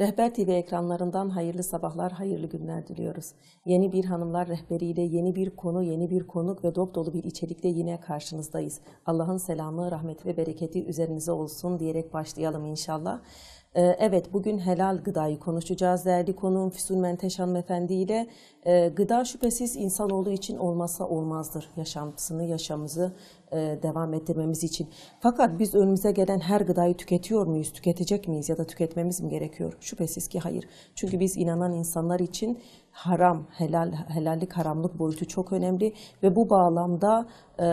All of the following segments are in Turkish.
Rehber TV ekranlarından hayırlı sabahlar, hayırlı günler diliyoruz. Yeni bir Hanımlar rehberiyle yeni bir konu, yeni bir konuk ve dop dolu bir içerikle yine karşınızdayız. Allah'ın selamı, rahmeti ve bereketi üzerinize olsun diyerek başlayalım inşallah. Ee, evet bugün helal gıdayı konuşacağız değerli konuğum Füsun Menteş hanımefendi ile. Ee, gıda şüphesiz insanoğlu için olmazsa olmazdır yaşantısını, yaşamızı e, devam ettirmemiz için. Fakat biz önümüze gelen her gıdayı tüketiyor muyuz, tüketecek miyiz ya da tüketmemiz mi gerekiyor? Şüphesiz ki hayır. Çünkü biz inanan insanlar için haram, helal, helallik haramlık boyutu çok önemli ve bu bağlamda e,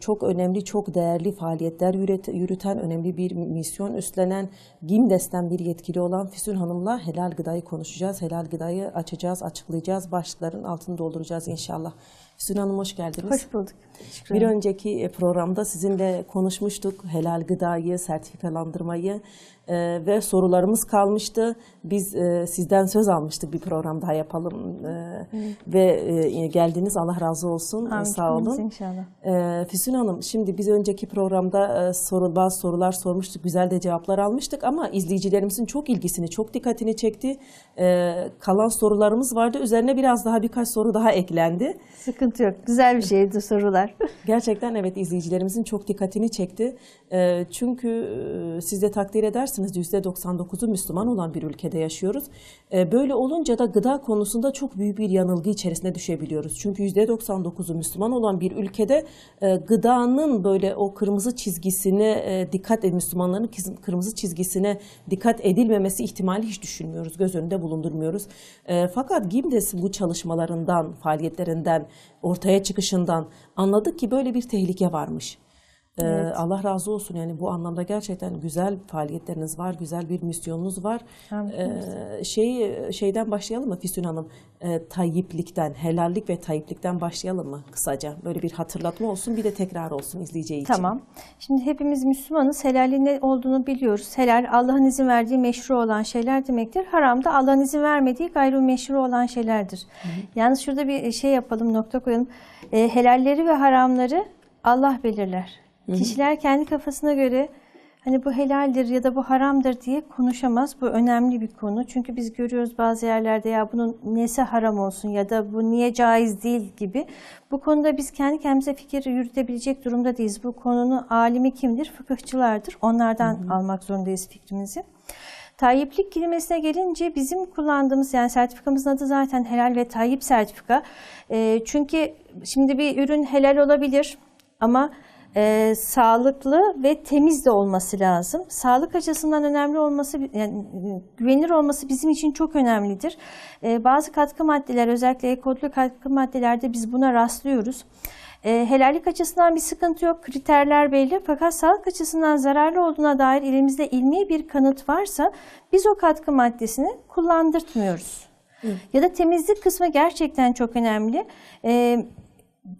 çok önemli, çok değerli faaliyetler yürüten, önemli bir misyon üstlenen GİMDES'ten bir yetkili olan Füsun Hanım'la helal gıdayı konuşacağız. Helal gıdayı açacağız, açıklayacağız, başlıkların altını dolduracağız inşallah. Füsun Hanım hoş geldiniz. Hoş bulduk. Bir önceki e, programda sizinle konuşmuştuk helal gıdayı, sertifikalandırmayı e, ve sorularımız kalmıştı. Biz e, sizden söz almıştık bir program daha yapalım e, evet. ve e, geldiniz Allah razı olsun e, Amin. sağ olun. E, Füsun Hanım şimdi biz önceki programda e, soru, bazı sorular sormuştuk güzel de cevaplar almıştık ama izleyicilerimizin çok ilgisini çok dikkatini çekti. E, kalan sorularımız vardı üzerine biraz daha birkaç soru daha eklendi. Sıkıntı yok güzel bir şeydi sorular. Gerçekten evet izleyicilerimizin çok dikkatini çekti. E, çünkü e, siz de takdir edersiniz %99'u Müslüman olan bir ülkede ülkede yaşıyoruz. Ee, böyle olunca da gıda konusunda çok büyük bir yanılgı içerisine düşebiliyoruz. Çünkü %99'u Müslüman olan bir ülkede e, gıdanın böyle o kırmızı çizgisine e, dikkat e, Müslümanların kırmızı çizgisine dikkat edilmemesi ihtimali hiç düşünmüyoruz, göz önünde bulundurmuyoruz. Fakat Gimdes bu çalışmalarından, faaliyetlerinden, ortaya çıkışından anladık ki böyle bir tehlike varmış. Ee, evet. Allah razı olsun yani bu anlamda gerçekten güzel faaliyetleriniz var, güzel bir misyonunuz var. Ee, şey şeyden başlayalım mı Füsun Hanım? Ee, tayyiplikten, helallik ve tayyiplikten başlayalım mı kısaca? Böyle bir hatırlatma olsun, bir de tekrar olsun izleyeceği için. Tamam. Şimdi hepimiz Müslümanız. Helalin ne olduğunu biliyoruz. Helal Allah'ın izin verdiği meşru olan şeyler demektir. Haram da Allah'ın izin vermediği meşru olan şeylerdir. Yani şurada bir şey yapalım, nokta koyalım. Ee, helalleri ve haramları Allah belirler. Hı-hı. Kişiler kendi kafasına göre hani bu helaldir ya da bu haramdır diye konuşamaz. Bu önemli bir konu. Çünkü biz görüyoruz bazı yerlerde ya bunun nesi haram olsun ya da bu niye caiz değil gibi. Bu konuda biz kendi kendimize fikir yürütebilecek durumda değiliz. Bu konunun alimi kimdir? Fıkıhçılardır. Onlardan hı hı. almak zorundayız fikrimizi. Tayyiplik kelimesine gelince bizim kullandığımız yani sertifikamızın adı zaten helal ve tayyip sertifika. E, çünkü şimdi bir ürün helal olabilir ama e, sağlıklı ve temiz de olması lazım. Sağlık açısından önemli olması, yani, güvenilir olması bizim için çok önemlidir. E, bazı katkı maddeler, özellikle ekotlu katkı maddelerde biz buna rastlıyoruz. E, helallik açısından bir sıkıntı yok, kriterler belli. Fakat sağlık açısından zararlı olduğuna dair elimizde ilmi bir kanıt varsa biz o katkı maddesini kullandırtmıyoruz. Hı. Ya da temizlik kısmı gerçekten çok önemli. Evet.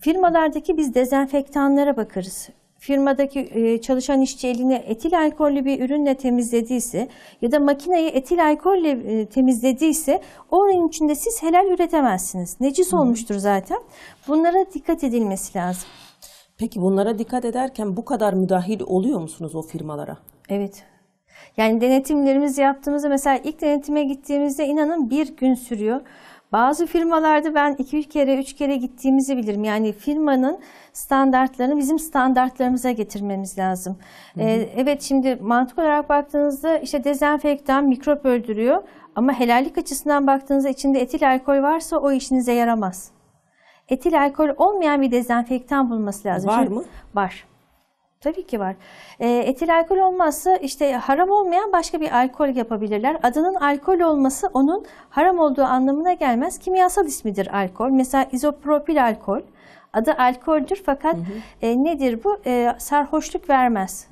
Firmalardaki biz dezenfektanlara bakarız. Firmadaki e, çalışan işçi elini etil alkollü bir ürünle temizlediyse ya da makineyi etil alkolle e, temizlediyse onun içinde siz helal üretemezsiniz. Necis olmuştur zaten. Bunlara dikkat edilmesi lazım. Peki bunlara dikkat ederken bu kadar müdahil oluyor musunuz o firmalara? Evet. Yani denetimlerimizi yaptığımızda mesela ilk denetime gittiğimizde inanın bir gün sürüyor. Bazı firmalarda ben iki kere, üç kere gittiğimizi bilirim. Yani firmanın standartlarını bizim standartlarımıza getirmemiz lazım. Hı hı. Ee, evet şimdi mantık olarak baktığınızda işte dezenfektan mikrop öldürüyor. Ama helallik açısından baktığınızda içinde etil alkol varsa o işinize yaramaz. Etil alkol olmayan bir dezenfektan bulması lazım. Var şimdi, mı? Var. Tabii ki var. E, etil alkol olmazsa işte haram olmayan başka bir alkol yapabilirler. Adının alkol olması onun haram olduğu anlamına gelmez. Kimyasal ismidir alkol. Mesela izopropil alkol. Adı alkoldür fakat hı hı. E, nedir bu? E, sarhoşluk vermez.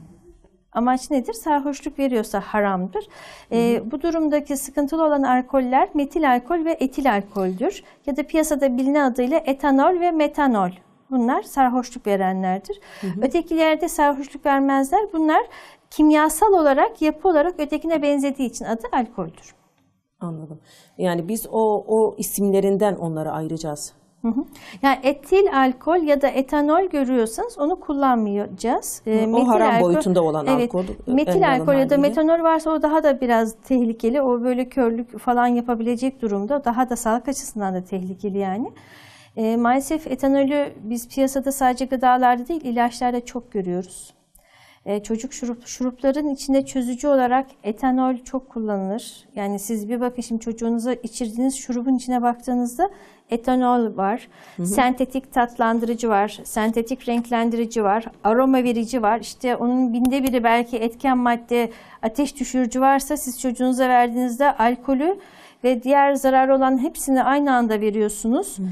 Amaç nedir? Sarhoşluk veriyorsa haramdır. E, bu durumdaki sıkıntılı olan alkoller metil alkol ve etil alkoldür. Ya da piyasada bilinen adıyla etanol ve metanol Bunlar sarhoşluk verenlerdir. Hı hı. Ötekilerde sarhoşluk vermezler. Bunlar kimyasal olarak, yapı olarak ötekine benzediği için adı alkoldür. Anladım. Yani biz o o isimlerinden onları ayıracağız. Hı hı. Yani etil alkol ya da etanol görüyorsanız onu kullanmayacağız. Hı, e, o haram alkol, boyutunda olan evet, alkol. E, metil alkol ya da metanol varsa o daha da biraz tehlikeli. O böyle körlük falan yapabilecek durumda. Daha da sağlık açısından da tehlikeli yani. E, maalesef etanolü biz piyasada sadece gıdalarda değil ilaçlarda çok görüyoruz. E, çocuk şurup, şurupların içinde çözücü olarak etanol çok kullanılır. Yani siz bir bakın şimdi çocuğunuza içirdiğiniz şurubun içine baktığınızda etanol var, hı hı. sentetik tatlandırıcı var, sentetik renklendirici var, aroma verici var. İşte onun binde biri belki etken madde ateş düşürücü varsa siz çocuğunuza verdiğinizde alkolü ve diğer zarar olan hepsini aynı anda veriyorsunuz. Hı hı.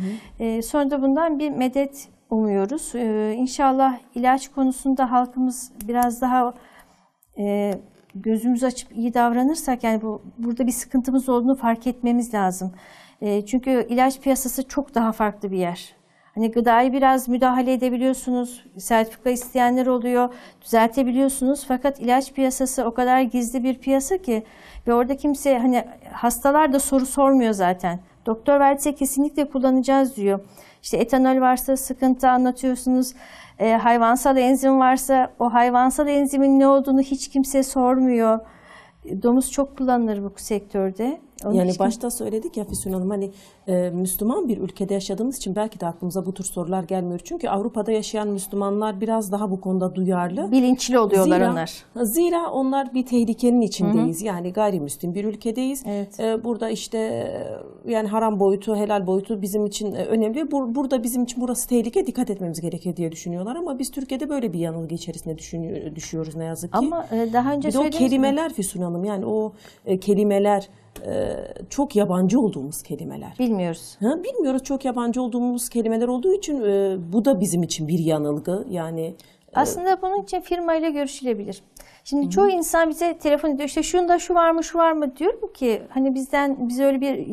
E, sonra da bundan bir medet umuyoruz. E, inşallah ilaç konusunda halkımız biraz daha e, gözümüz açıp iyi davranırsak yani bu burada bir sıkıntımız olduğunu fark etmemiz lazım. E, çünkü ilaç piyasası çok daha farklı bir yer. Hani gıdayı biraz müdahale edebiliyorsunuz, sertifika isteyenler oluyor, düzeltebiliyorsunuz. Fakat ilaç piyasası o kadar gizli bir piyasa ki ve orada kimse hani hastalar da soru sormuyor zaten. Doktor verse kesinlikle kullanacağız diyor. İşte etanol varsa sıkıntı anlatıyorsunuz. E, hayvansal enzim varsa o hayvansal enzimin ne olduğunu hiç kimse sormuyor. E, domuz çok kullanılır bu sektörde. Onun yani için... başta söyledik ya Füsun Hanım hani e, Müslüman bir ülkede yaşadığımız için belki de aklımıza bu tür sorular gelmiyor. Çünkü Avrupa'da yaşayan Müslümanlar biraz daha bu konuda duyarlı. Bilinçli oluyorlar zira, onlar. Zira onlar bir tehlikenin içindeyiz. Hı-hı. Yani gayrimüslim bir ülkedeyiz. Evet. E, burada işte e, yani haram boyutu, helal boyutu bizim için e, önemli. Bur- burada bizim için burası tehlike dikkat etmemiz gerekiyor diye düşünüyorlar ama biz Türkiye'de böyle bir yanılgı içerisine düşünüyor, düşüyoruz ne yazık ki. Ama e, daha önce bir de o kelimeler mi? Füsun Hanım yani o kelimeler e, çok yabancı olduğumuz kelimeler. Bilmiyoruz. Ha, bilmiyoruz çok yabancı olduğumuz kelimeler olduğu için e, bu da bizim için bir yanılgı. Yani e, aslında bunun için firmayla görüşülebilir. Şimdi Hı. çoğu insan bize telefon ediyor işte şunda şu var mı şu var mı diyor ki hani bizden biz öyle bir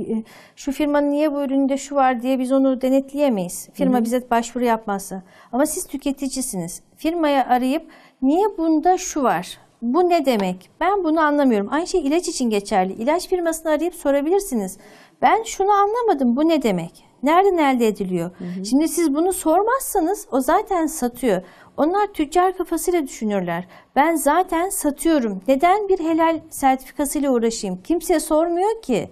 şu firmanın niye bu üründe şu var diye biz onu denetleyemeyiz. Firma Hı. bize başvuru yapmazsa. Ama siz tüketicisiniz. Firmaya arayıp niye bunda şu var? Bu ne demek? Ben bunu anlamıyorum. Aynı şey ilaç için geçerli. İlaç firmasını arayıp sorabilirsiniz. Ben şunu anlamadım. Bu ne demek? Nereden elde ediliyor? Hı hı. Şimdi siz bunu sormazsanız o zaten satıyor. Onlar tüccar kafasıyla düşünürler. Ben zaten satıyorum. Neden bir helal sertifikasıyla uğraşayım? Kimse sormuyor ki.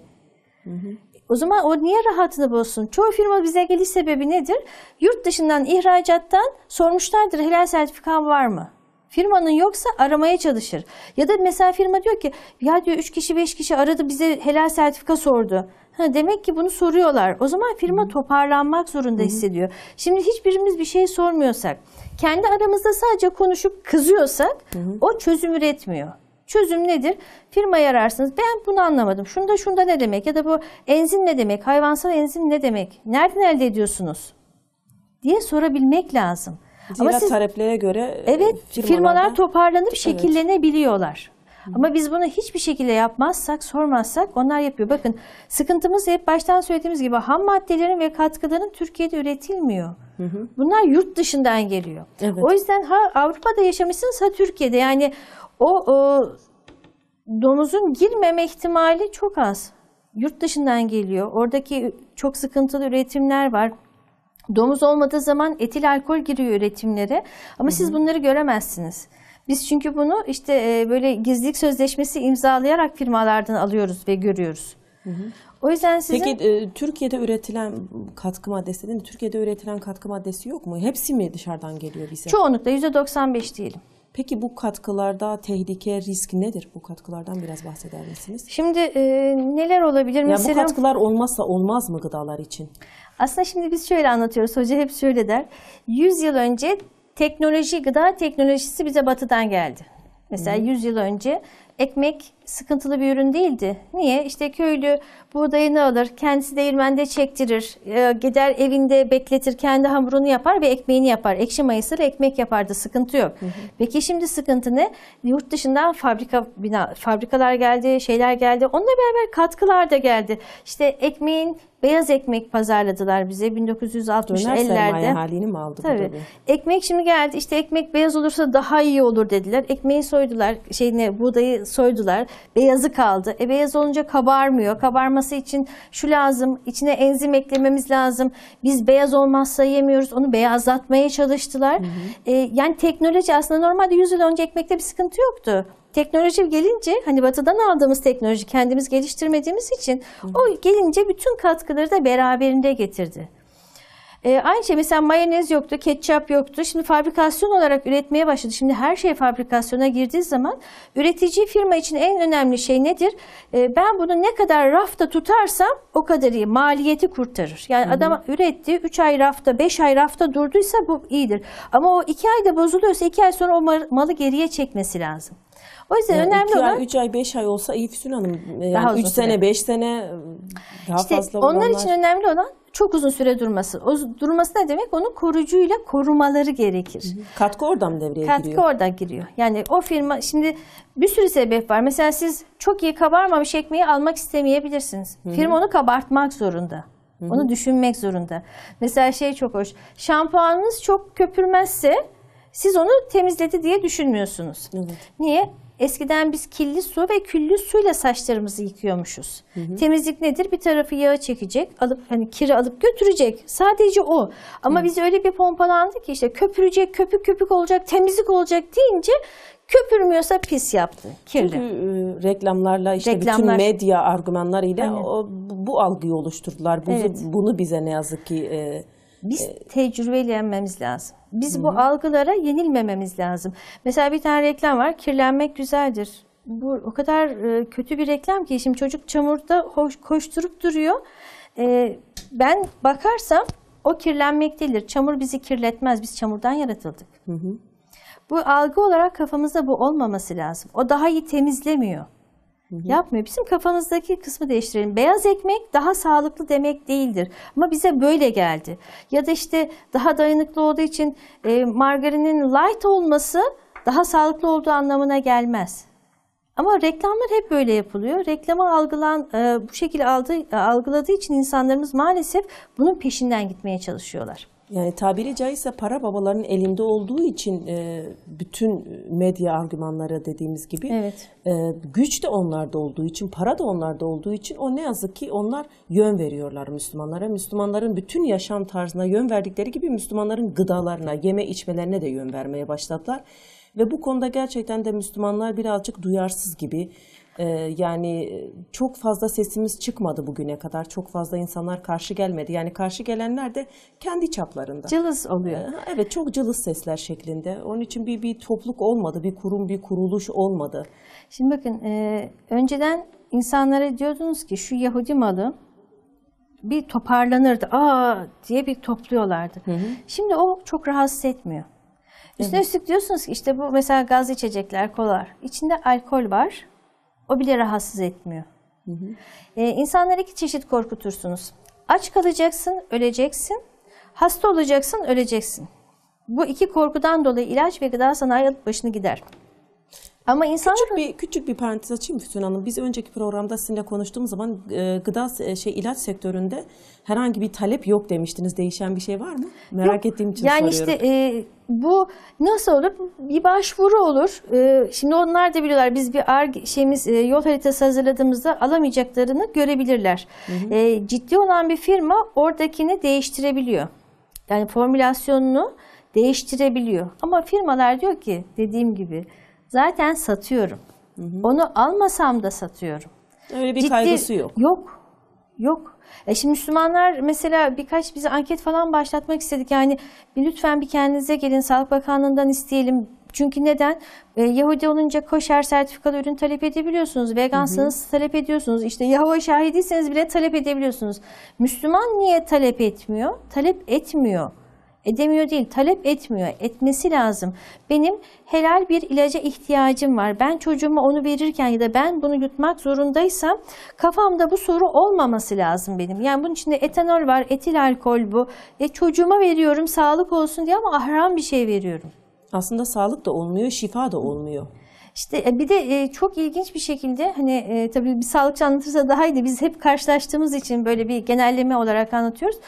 Hı hı. O zaman o niye rahatını bozsun? Çoğu firma bize geliş sebebi nedir? Yurt dışından ihracattan sormuşlardır helal sertifikan var mı? Firmanın yoksa aramaya çalışır. Ya da mesela firma diyor ki ya diyor 3 kişi 5 kişi aradı bize helal sertifika sordu. Ha, demek ki bunu soruyorlar. O zaman firma toparlanmak zorunda hissediyor. Şimdi hiçbirimiz bir şey sormuyorsak, kendi aramızda sadece konuşup kızıyorsak o çözüm üretmiyor. Çözüm nedir? Firma yararsınız. Ben bunu anlamadım. Şunda şunda ne demek? Ya da bu enzim ne demek? Hayvansal enzim ne demek? Nereden elde ediyorsunuz? diye sorabilmek lazım. Zira Ama siz, taleplere göre e, evet firmalar toparlanıp şekillenebiliyorlar. Ama biz bunu hiçbir şekilde yapmazsak, sormazsak onlar yapıyor. Bakın sıkıntımız hep baştan söylediğimiz gibi ham maddelerin ve katkıların Türkiye'de üretilmiyor. Bunlar yurt dışından geliyor. Evet. O yüzden ha Avrupa'da yaşamışsınız ha Türkiye'de. Yani o, o domuzun girmeme ihtimali çok az. Yurt dışından geliyor. Oradaki çok sıkıntılı üretimler var. Domuz olmadığı zaman etil alkol giriyor üretimlere ama Hı-hı. siz bunları göremezsiniz. Biz çünkü bunu işte e, böyle gizlilik sözleşmesi imzalayarak firmalardan alıyoruz ve görüyoruz. Hı hı. O yüzden sizin... Peki e, Türkiye'de üretilen katkı maddesi dedin. Türkiye'de üretilen katkı maddesi yok mu? Hepsi mi dışarıdan geliyor bize? Çoğunlukla %95 diyelim. Peki bu katkılarda tehlike, risk nedir? Bu katkılardan biraz bahseder misiniz? Şimdi e, neler olabilir? Yani Mesela... Bu katkılar olmazsa olmaz mı gıdalar için? Aslında şimdi biz şöyle anlatıyoruz. Hoca hep şöyle der. 100 yıl önce teknoloji, gıda teknolojisi bize batıdan geldi. Mesela 100 yıl önce ekmek sıkıntılı bir ürün değildi. Niye? İşte köylü buğdayını alır, kendisi değirmende çektirir, e, gider evinde bekletir, kendi hamurunu yapar ve ekmeğini yapar. Ekşi mayısıyla ekmek yapardı, sıkıntı yok. Hı hı. Peki şimdi sıkıntı ne? Yurt dışından fabrika bina, fabrikalar geldi, şeyler geldi. Onunla beraber katkılar da geldi. İşte ekmeğin beyaz ekmek pazarladılar bize 1960'ellerde. halini mi aldı tabii. bu tabii. Ekmek şimdi geldi İşte ekmek beyaz olursa daha iyi olur dediler. Ekmeği soydular, şey ne buğdayı soydular. Beyazı kaldı. E beyaz olunca kabarmıyor. Kabarması için şu lazım. içine enzim eklememiz lazım. Biz beyaz olmazsa yemiyoruz. Onu beyazlatmaya çalıştılar. Hı hı. E, yani teknoloji aslında normalde 100 yıl önce ekmekte bir sıkıntı yoktu teknoloji gelince hani batıdan aldığımız teknoloji kendimiz geliştirmediğimiz için Hı. o gelince bütün katkıları da beraberinde getirdi. E, aynı şey mesela mayonez yoktu, ketçap yoktu. Şimdi fabrikasyon olarak üretmeye başladı. Şimdi her şey fabrikasyona girdiği zaman üretici firma için en önemli şey nedir? E, ben bunu ne kadar rafta tutarsam o kadar iyi. Maliyeti kurtarır. Yani Hı-hı. adam üretti 3 ay rafta, 5 ay rafta durduysa bu iyidir. Ama o 2 ayda bozuluyorsa 2 ay sonra o malı geriye çekmesi lazım. O yüzden yani önemli iki olan... 2 ay, 3 ay, 5 ay olsa iyi Füsun Hanım. E, yani sene, 5 sene e, daha işte fazla onlar olanlar... için önemli olan çok uzun süre durması. O durması ne demek? Onu korucuyla korumaları gerekir. Hı hı. Katkı oradan devreye Katkı giriyor. Katkı oradan giriyor. Yani o firma şimdi bir sürü sebep var. Mesela siz çok iyi kabarmamış ekmeği almak istemeyebilirsiniz. Hı hı. Firma onu kabartmak zorunda. Hı hı. Onu düşünmek zorunda. Mesela şey çok hoş. Şampuanınız çok köpürmezse siz onu temizledi diye düşünmüyorsunuz. Evet. Niye? Eskiden biz kirli su ve küllü suyla saçlarımızı yıkıyormuşuz. Hı hı. Temizlik nedir? Bir tarafı yağı çekecek, alıp hani kiri alıp götürecek. Sadece o. Ama hı. biz öyle bir pompalandık ki işte köpürecek, köpük köpük olacak, temizlik olacak deyince köpürmüyorsa pis yaptı, kirli. Çünkü e, reklamlarla işte Reklamlar, bütün medya argümanlarıyla hani, o, bu algıyı oluşturdular. Bunu, evet. bunu bize ne yazık ki e, biz ee, tecrübelenmemiz lazım. Biz hı. bu algılara yenilmememiz lazım. Mesela bir tane reklam var. Kirlenmek güzeldir. Bu o kadar e, kötü bir reklam ki şimdi çocuk çamurda hoş, koşturup duruyor. E, ben bakarsam o kirlenmek değildir. Çamur bizi kirletmez. Biz çamurdan yaratıldık. Hı hı. Bu algı olarak kafamızda bu olmaması lazım. O daha iyi temizlemiyor. Yapmıyor. Bizim kafanızdaki kısmı değiştirelim. Beyaz ekmek daha sağlıklı demek değildir. Ama bize böyle geldi. Ya da işte daha dayanıklı olduğu için e, margarinin light olması daha sağlıklı olduğu anlamına gelmez. Ama reklamlar hep böyle yapılıyor. Reklama algılan e, bu şekilde aldı, e, algıladığı için insanlarımız maalesef bunun peşinden gitmeye çalışıyorlar. Yani tabiri caizse para babaların elinde olduğu için e, bütün medya argümanları dediğimiz gibi evet. e, güç de onlarda olduğu için, para da onlarda olduğu için o ne yazık ki onlar yön veriyorlar Müslümanlara. Müslümanların bütün yaşam tarzına yön verdikleri gibi Müslümanların gıdalarına, yeme içmelerine de yön vermeye başladılar. Ve bu konuda gerçekten de Müslümanlar birazcık duyarsız gibi. Ee, yani e, çok fazla sesimiz çıkmadı bugüne kadar. Çok fazla insanlar karşı gelmedi. Yani karşı gelenler de kendi çaplarında. Cılız oluyor. Ee, evet çok cılız sesler şeklinde. Onun için bir bir topluluk olmadı, bir kurum, bir kuruluş olmadı. Şimdi bakın e, önceden insanlara diyordunuz ki şu Yahudi malı bir toparlanırdı. Aa diye bir topluyorlardı. Hı hı. Şimdi o çok rahatsız etmiyor. Üstüne evet. üstlük diyorsunuz ki işte bu mesela gaz içecekler, kolar. İçinde alkol var. O bile rahatsız etmiyor. Hı hı. Ee, insanları iki çeşit korkutursunuz. Aç kalacaksın, öleceksin. Hasta olacaksın, öleceksin. Bu iki korkudan dolayı ilaç ve gıda sana alıp başını gider. Ama insan Küçük bir, küçük bir parantez açayım Füsun Hanım. Biz önceki programda sizinle konuştuğumuz zaman e, gıda e, şey ilaç sektöründe herhangi bir talep yok demiştiniz. Değişen bir şey var mı? Merak yok. ettiğim için yani soruyorum. Yani işte e, bu nasıl olur? Bir başvuru olur. E, şimdi onlar da biliyorlar biz bir ARG şeyimiz e, yol haritası hazırladığımızda alamayacaklarını görebilirler. Hı hı. E, ciddi olan bir firma oradakini değiştirebiliyor. Yani formülasyonunu değiştirebiliyor. Ama firmalar diyor ki dediğim gibi zaten satıyorum. Hı hı. Onu almasam da satıyorum. Öyle bir Ciddi, kaygısı yok. Yok. Yok. E şimdi Müslümanlar mesela birkaç bize anket falan başlatmak istedik. Yani lütfen bir kendinize gelin Sağlık Bakanlığı'ndan isteyelim. Çünkü neden? E, Yahudi olunca koşer sertifikalı ürün talep edebiliyorsunuz. Vegansınız hı hı. talep ediyorsunuz. İşte Yahova şahidiyseniz bile talep edebiliyorsunuz. Müslüman niye talep etmiyor? Talep etmiyor. Edemiyor değil, talep etmiyor. Etmesi lazım. Benim helal bir ilaca ihtiyacım var. Ben çocuğuma onu verirken ya da ben bunu yutmak zorundaysam kafamda bu soru olmaması lazım benim. Yani bunun içinde etanol var, etil alkol bu. E çocuğuma veriyorum sağlık olsun diye ama ahram bir şey veriyorum. Aslında sağlık da olmuyor, şifa da olmuyor. İşte e, bir de e, çok ilginç bir şekilde hani e, tabii bir sağlıkçı anlatırsa daha iyi de biz hep karşılaştığımız için böyle bir genelleme olarak anlatıyoruz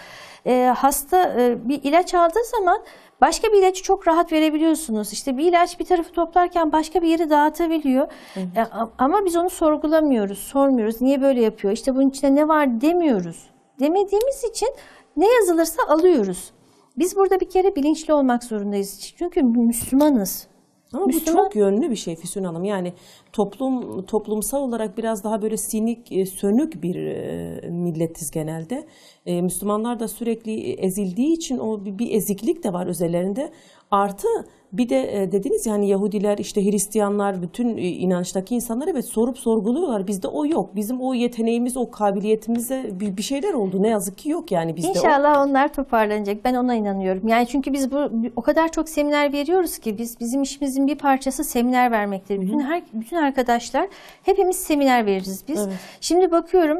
e, hasta e, bir ilaç aldığı zaman başka bir ilacı çok rahat verebiliyorsunuz. İşte bir ilaç bir tarafı toplarken başka bir yeri dağıtabiliyor. Evet. E, ama biz onu sorgulamıyoruz, sormuyoruz. Niye böyle yapıyor? İşte bunun içinde ne var demiyoruz. Demediğimiz için ne yazılırsa alıyoruz. Biz burada bir kere bilinçli olmak zorundayız. Çünkü Müslümanız. Ama Müslüman... bu çok yönlü bir şey Füsun Hanım. Yani toplum toplumsal olarak biraz daha böyle sinik, e, sönük bir e, milletiz genelde. E, Müslümanlar da sürekli ezildiği için o bir eziklik de var özellerinde. Artı bir de dediniz yani ya, hani Yahudiler işte Hristiyanlar bütün inançtaki insanlar evet sorup sorguluyorlar. Bizde o yok. Bizim o yeteneğimiz, o kabiliyetimize bir şeyler oldu. Ne yazık ki yok yani bizde. İnşallah o. onlar toparlanacak. Ben ona inanıyorum. Yani çünkü biz bu o kadar çok seminer veriyoruz ki biz bizim işimizin bir parçası seminer vermektir. Bütün her bütün arkadaşlar hepimiz seminer veririz biz. Evet. Şimdi bakıyorum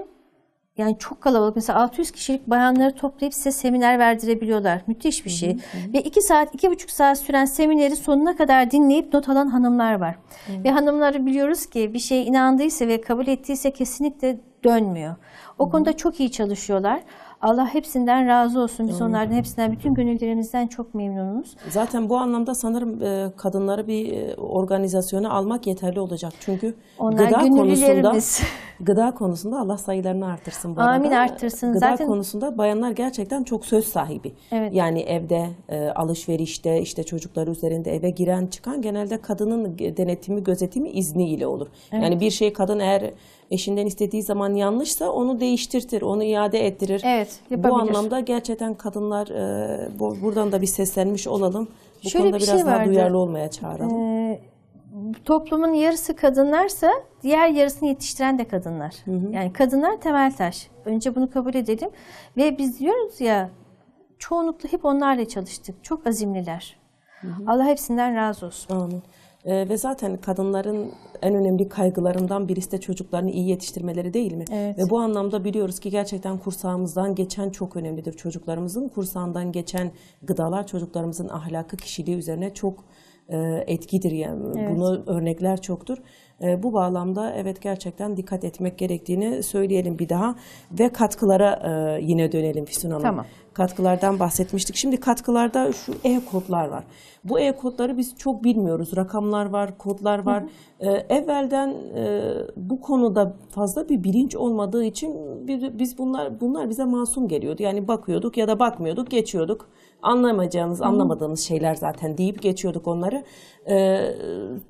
yani çok kalabalık. Mesela 600 kişilik bayanları toplayıp size seminer verdirebiliyorlar. Müthiş bir şey. Hı hı. Ve 2 saat, 2,5 saat süren semineri sonuna kadar dinleyip not alan hanımlar var. Hı. Ve hanımları biliyoruz ki bir şeye inandıysa ve kabul ettiyse kesinlikle dönmüyor. O hı. konuda çok iyi çalışıyorlar. Allah hepsinden razı olsun. Biz onlardan hepsinden, bütün gönüllerimizden çok memnunuz. Zaten bu anlamda sanırım e, kadınları bir e, organizasyona almak yeterli olacak. Çünkü Onlar gıda konusunda gıda konusunda Allah sayılarını artırsın bu Amin arada. artırsın. Gıda Zaten... konusunda bayanlar gerçekten çok söz sahibi. Evet. Yani evde, e, alışverişte, işte çocukları üzerinde eve giren çıkan genelde kadının denetimi, gözetimi izniyle olur. Evet. Yani bir şey kadın eğer eşinden istediği zaman yanlışsa onu değiştirtir, onu iade ettirir. Evet, yapabilir. Bu anlamda gerçekten kadınlar e, bu, buradan da bir seslenmiş olalım. Bu Şöyle konuda bir şey biraz şey vardı. daha duyarlı olmaya çağıralım. Ee, toplumun yarısı kadınlarsa diğer yarısını yetiştiren de kadınlar. Hı hı. Yani kadınlar temel taş. Önce bunu kabul edelim. Ve biz diyoruz ya çoğunlukla hep onlarla çalıştık. Çok azimliler. Hı hı. Allah hepsinden razı olsun. Amin. E, ve zaten kadınların en önemli kaygılarından birisi de çocuklarını iyi yetiştirmeleri değil mi? Evet. Ve bu anlamda biliyoruz ki gerçekten kursağımızdan geçen çok önemlidir. Çocuklarımızın kursağından geçen gıdalar çocuklarımızın ahlakı, kişiliği üzerine çok e, etkidir yani. Evet. Bunu örnekler çoktur. Ee, bu bağlamda evet gerçekten dikkat etmek gerektiğini söyleyelim bir daha ve katkılara e, yine dönelim Füsun Hanım. Tamam. Katkılardan bahsetmiştik. Şimdi katkılarda şu e-kodlar var. Bu e-kodları biz çok bilmiyoruz. Rakamlar var, kodlar var. Hı hı. Ee, evvelden e, bu konuda fazla bir bilinç olmadığı için biz bunlar bunlar bize masum geliyordu. Yani bakıyorduk ya da bakmıyorduk, geçiyorduk anlamayacağınız, anlamadığınız şeyler zaten deyip geçiyorduk onları. Ee,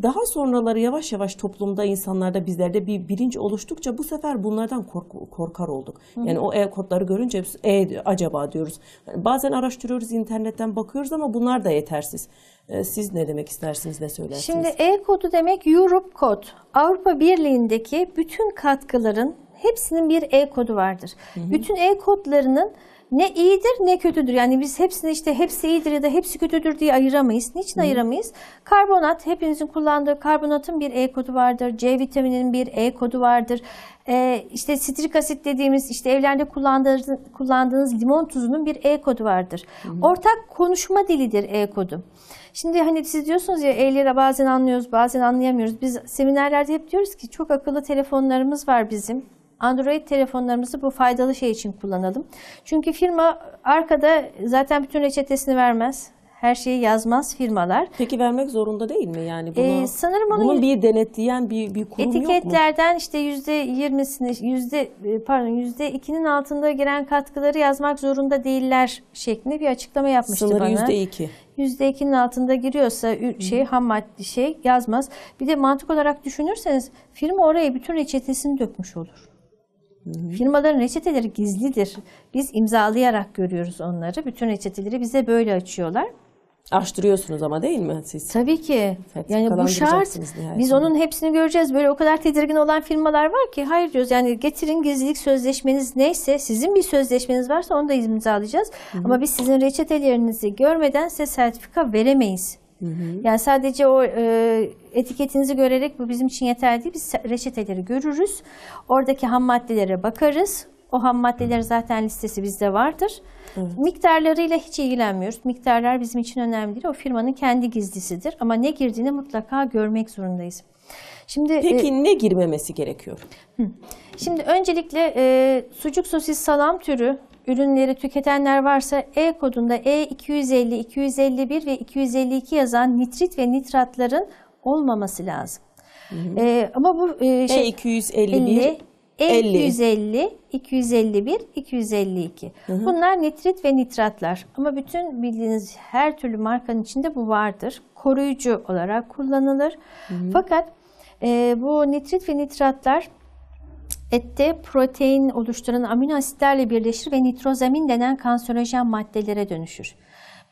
daha sonraları yavaş yavaş toplumda, insanlarda, bizlerde bir bilinç oluştukça bu sefer bunlardan kork korkar olduk. Yani o e kodları görünce biz e acaba diyoruz. bazen araştırıyoruz, internetten bakıyoruz ama bunlar da yetersiz. Ee, siz ne demek istersiniz, ne söylersiniz? Şimdi e kodu demek Europe kod. Avrupa Birliği'ndeki bütün katkıların hepsinin bir e kodu vardır. Hı hı. Bütün e kodlarının ne iyidir ne kötüdür. Yani biz hepsini işte hepsi iyidir ya da hepsi kötüdür diye ayıramayız. Niçin Hı. ayıramayız? Karbonat hepinizin kullandığı karbonatın bir E kodu vardır. C vitamininin bir E kodu vardır. Ee, işte sitrik asit dediğimiz işte evlerde kullandığınız, limon tuzunun bir E kodu vardır. Hı. Ortak konuşma dilidir E kodu. Şimdi hani siz diyorsunuz ya E'lere bazen anlıyoruz bazen anlayamıyoruz. Biz seminerlerde hep diyoruz ki çok akıllı telefonlarımız var bizim. Android telefonlarımızı bu faydalı şey için kullanalım. Çünkü firma arkada zaten bütün reçetesini vermez her şeyi yazmaz firmalar. Peki vermek zorunda değil mi yani bunu? Ee, sanırım onu bunun bir denetleyen bir bir kurum etiketlerden yok mu? Etiketlerden işte yüzde yirmisini yüzde e, pardon yüzde ikinin altında giren katkıları yazmak zorunda değiller şeklinde bir açıklama yapmıştı Sınırı bana. Sınırı yüzde iki. Yüzde ikinin altında giriyorsa şey ham madde şey yazmaz. Bir de mantık olarak düşünürseniz firma oraya bütün reçetesini dökmüş olur. Hı hı. Firmaların reçeteleri gizlidir. Biz imzalayarak görüyoruz onları. Bütün reçeteleri bize böyle açıyorlar. Açtırıyorsunuz ama değil mi siz? Tabii ki. yani bu şart. Biz onun hepsini göreceğiz. Böyle o kadar tedirgin olan firmalar var ki hayır diyoruz. Yani getirin gizlilik sözleşmeniz neyse sizin bir sözleşmeniz varsa onu da imzalayacağız. Hı hı. Ama biz sizin reçetelerinizi görmeden size sertifika veremeyiz. Hı hı. Yani sadece o e, etiketinizi görerek bu bizim için yeterli değil. Biz reçeteleri görürüz. Oradaki ham maddelere bakarız. O ham maddeler zaten listesi bizde vardır. Evet. Miktarlarıyla hiç ilgilenmiyoruz. Miktarlar bizim için önemli değil. O firmanın kendi gizlisidir. Ama ne girdiğini mutlaka görmek zorundayız. Şimdi Peki e, ne girmemesi gerekiyor? Şimdi öncelikle e, sucuk sosis salam türü ürünleri tüketenler varsa E kodunda E250, 251 ve 252 yazan nitrit ve nitratların olmaması lazım. Hı hı. E, ama bu e, şey, E251 E250, 251, 252. Hı hı. Bunlar nitrit ve nitratlar. Ama bütün bildiğiniz her türlü markanın içinde bu vardır. Koruyucu olarak kullanılır. Hı hı. Fakat e, bu nitrit ve nitratlar Ette protein oluşturan amino asitlerle birleşir ve nitrozamin denen kanserojen maddelere dönüşür.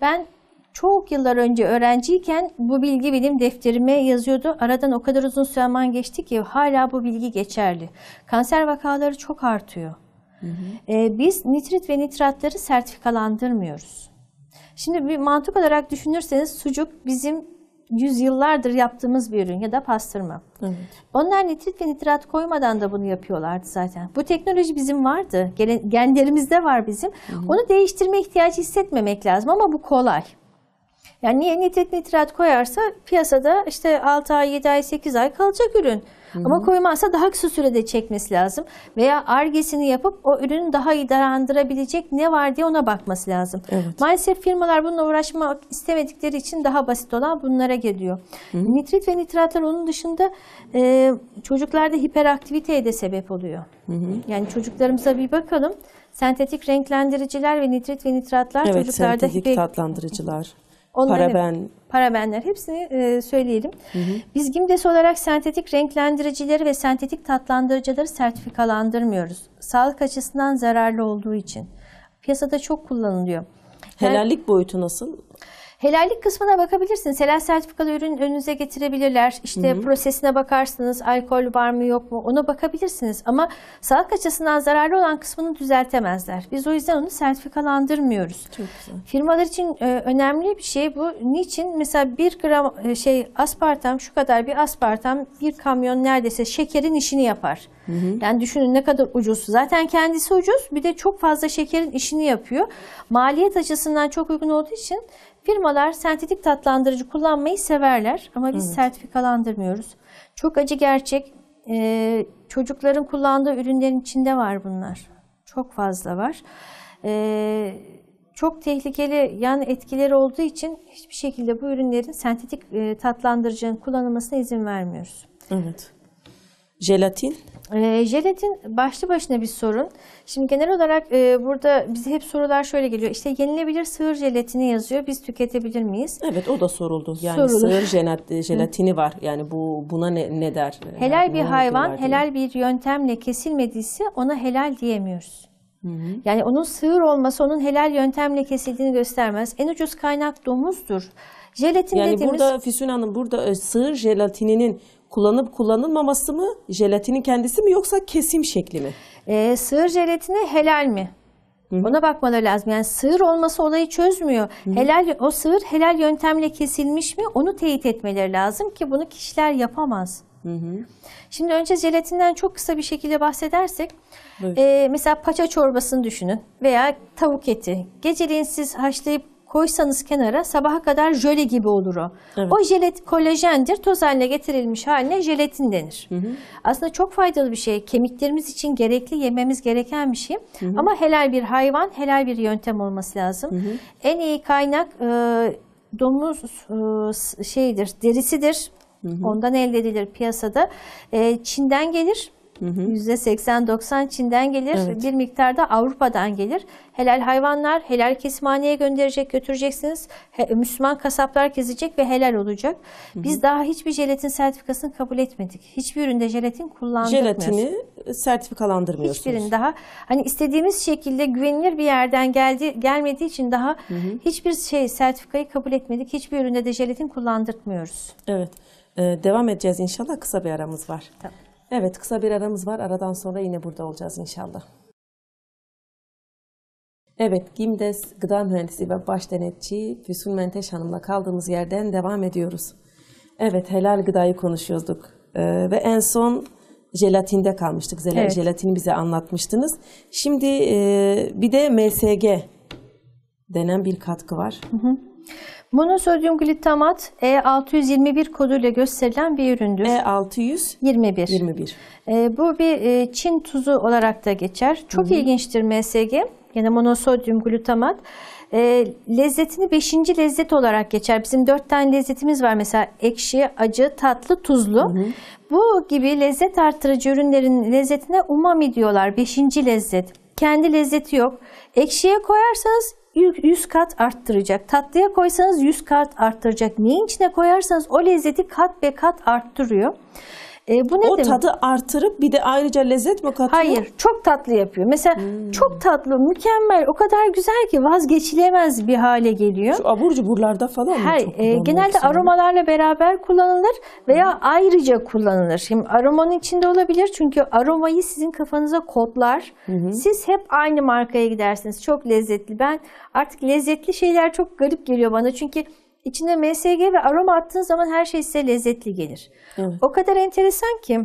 Ben çok yıllar önce öğrenciyken bu bilgi benim defterime yazıyordu. Aradan o kadar uzun zaman geçti ki hala bu bilgi geçerli. Kanser vakaları çok artıyor. Hı hı. Ee, biz nitrit ve nitratları sertifikalandırmıyoruz. Şimdi bir mantık olarak düşünürseniz sucuk bizim yüzyıllardır yaptığımız bir ürün ya da pastırma. Evet. Onlar nitrit ve nitrat koymadan da bunu yapıyorlardı zaten. Bu teknoloji bizim vardı. Genlerimizde var bizim. Hı hı. Onu değiştirme ihtiyacı hissetmemek lazım ama bu kolay. Yani niye nitrit nitrat koyarsa piyasada işte 6 ay, 7 ay, 8 ay kalacak ürün. Hı-hı. Ama koymazsa daha kısa sürede çekmesi lazım. Veya argesini yapıp o ürünü daha iyi dayandırabilecek ne var diye ona bakması lazım. Evet. Maalesef firmalar bununla uğraşmak istemedikleri için daha basit olan bunlara geliyor. Hı-hı. Nitrit ve nitratlar onun dışında e, çocuklarda hiperaktiviteye de sebep oluyor. Hı-hı. Yani çocuklarımıza bir bakalım. Sentetik renklendiriciler ve nitrit ve nitratlar evet, çocuklarda sentetik hiper... tatlandırıcılar. Onların, paraben. Parabenler hepsini e, söyleyelim. Hı hı. Biz GİMDES olarak sentetik renklendiricileri ve sentetik tatlandırıcıları sertifikalandırmıyoruz. Sağlık açısından zararlı olduğu için. Piyasada çok kullanılıyor. Helallik Her, boyutu nasıl? Helallik kısmına bakabilirsiniz. Helal sertifikalı ürün önünüze getirebilirler. İşte hı hı. prosesine bakarsınız. Alkol var mı yok mu ona bakabilirsiniz. Ama sağlık açısından zararlı olan kısmını düzeltemezler. Biz o yüzden onu sertifikalandırmıyoruz. Çok güzel. Firmalar için e, önemli bir şey bu. Niçin? Mesela bir gram e, şey aspartam şu kadar bir aspartam bir kamyon neredeyse şekerin işini yapar. Yani düşünün ne kadar ucuz. Zaten kendisi ucuz bir de çok fazla şekerin işini yapıyor. Maliyet açısından çok uygun olduğu için Firmalar sentetik tatlandırıcı kullanmayı severler ama biz evet. sertifikalandırmıyoruz. Çok acı gerçek. Ee, çocukların kullandığı ürünlerin içinde var bunlar. Çok fazla var. Ee, çok tehlikeli yan etkileri olduğu için hiçbir şekilde bu ürünlerin sentetik e, tatlandırıcının kullanılmasına izin vermiyoruz. Evet. Jelatin? E, jelatin başlı başına bir sorun. Şimdi genel olarak e, burada bize hep sorular şöyle geliyor. İşte yenilebilir sığır jelatini yazıyor. Biz tüketebilir miyiz? Evet o da soruldu. Yani Sorulur. sığır jelatini var. Yani bu buna ne, ne der? Helal yani, bir hayvan helal bir yöntemle kesilmediyse ona helal diyemiyoruz. Yani onun sığır olması onun helal yöntemle kesildiğini göstermez. En ucuz kaynak domuzdur. Jelatin yani dediğimiz... burada Füsun Hanım burada e, sığır jelatininin kullanıp kullanılmaması mı, jelatinin kendisi mi yoksa kesim şekli mi? Ee, sığır jelatini helal mi? Hı. Ona bakmaları lazım. Yani sığır olması olayı çözmüyor. Hı. Helal o sığır helal yöntemle kesilmiş mi? Onu teyit etmeleri lazım ki bunu kişiler yapamaz. Hı hı. Şimdi önce jelatinden çok kısa bir şekilde bahsedersek e, mesela paça çorbasını düşünün veya tavuk eti. Geceliğin siz haşlayıp koysanız kenara sabaha kadar jöle gibi olur o. Evet. O jelat kolajendir. Toz haline getirilmiş haline jelatin denir. Hı hı. Aslında çok faydalı bir şey. Kemiklerimiz için gerekli yememiz gereken bir şey. Hı hı. Ama helal bir hayvan, helal bir yöntem olması lazım. Hı hı. En iyi kaynak e, domuz e, şeydir, derisidir. Hı hı. Ondan elde edilir piyasada. E, Çin'den gelir. %80-90 Çin'den gelir, evet. bir da Avrupa'dan gelir. Helal hayvanlar helal kesimhaneye gönderecek, götüreceksiniz. He, Müslüman kasaplar kesecek ve helal olacak. Hı-hı. Biz daha hiçbir jelatin sertifikasını kabul etmedik. Hiçbir üründe jelatin kullandırmıyoruz. Jelatini sertifikalandırmıyorsunuz. Hiçbirini daha hani istediğimiz şekilde güvenilir bir yerden geldi gelmediği için daha Hı-hı. hiçbir şey sertifikayı kabul etmedik. Hiçbir üründe de jelatin kullandırmıyoruz. Evet. Ee, devam edeceğiz inşallah kısa bir aramız var. Tamam. Evet kısa bir aramız var. Aradan sonra yine burada olacağız inşallah. Evet, GİMDES Gıda Mühendisi ve Baş Denetçi Füsun Menteş Hanım'la kaldığımız yerden devam ediyoruz. Evet, helal gıdayı konuşuyorduk. Ee, ve en son jelatinde kalmıştık. Zelal evet. jelatini bize anlatmıştınız. Şimdi e, bir de MSG denen bir katkı var. Hı hı. Monosodyum glutamat E621 koduyla gösterilen bir üründür. E621. 21. E, bu bir e, Çin tuzu olarak da geçer. Çok Hı -hı. ilginçtir MSG. Yani monosodyum glutamat. E, lezzetini beşinci lezzet olarak geçer. Bizim dört tane lezzetimiz var mesela ekşi, acı, tatlı, tuzlu. Hı hı. Bu gibi lezzet artırıcı ürünlerin lezzetine umami diyorlar. Beşinci lezzet. Kendi lezzeti yok. Ekşiye koyarsanız 100 kat arttıracak. Tatlıya koysanız 100 kat arttıracak. Neyin içine koyarsanız o lezzeti kat be kat arttırıyor. E, bu ne o demek? tadı artırıp bir de ayrıca lezzet mi katıyor? Hayır, çok tatlı yapıyor. Mesela hmm. çok tatlı, mükemmel, o kadar güzel ki vazgeçilemez bir hale geliyor. Şu abur cuburlarda falan mı Hayır, çok e, genelde sanırım. aromalarla beraber kullanılır veya hmm. ayrıca kullanılır. Şimdi aromanın içinde olabilir çünkü aromayı sizin kafanıza kodlar. Hmm. Siz hep aynı markaya gidersiniz. Çok lezzetli. Ben artık lezzetli şeyler çok garip geliyor bana çünkü içine MSG ve aroma attığın zaman her şey size lezzetli gelir. Evet. O kadar enteresan ki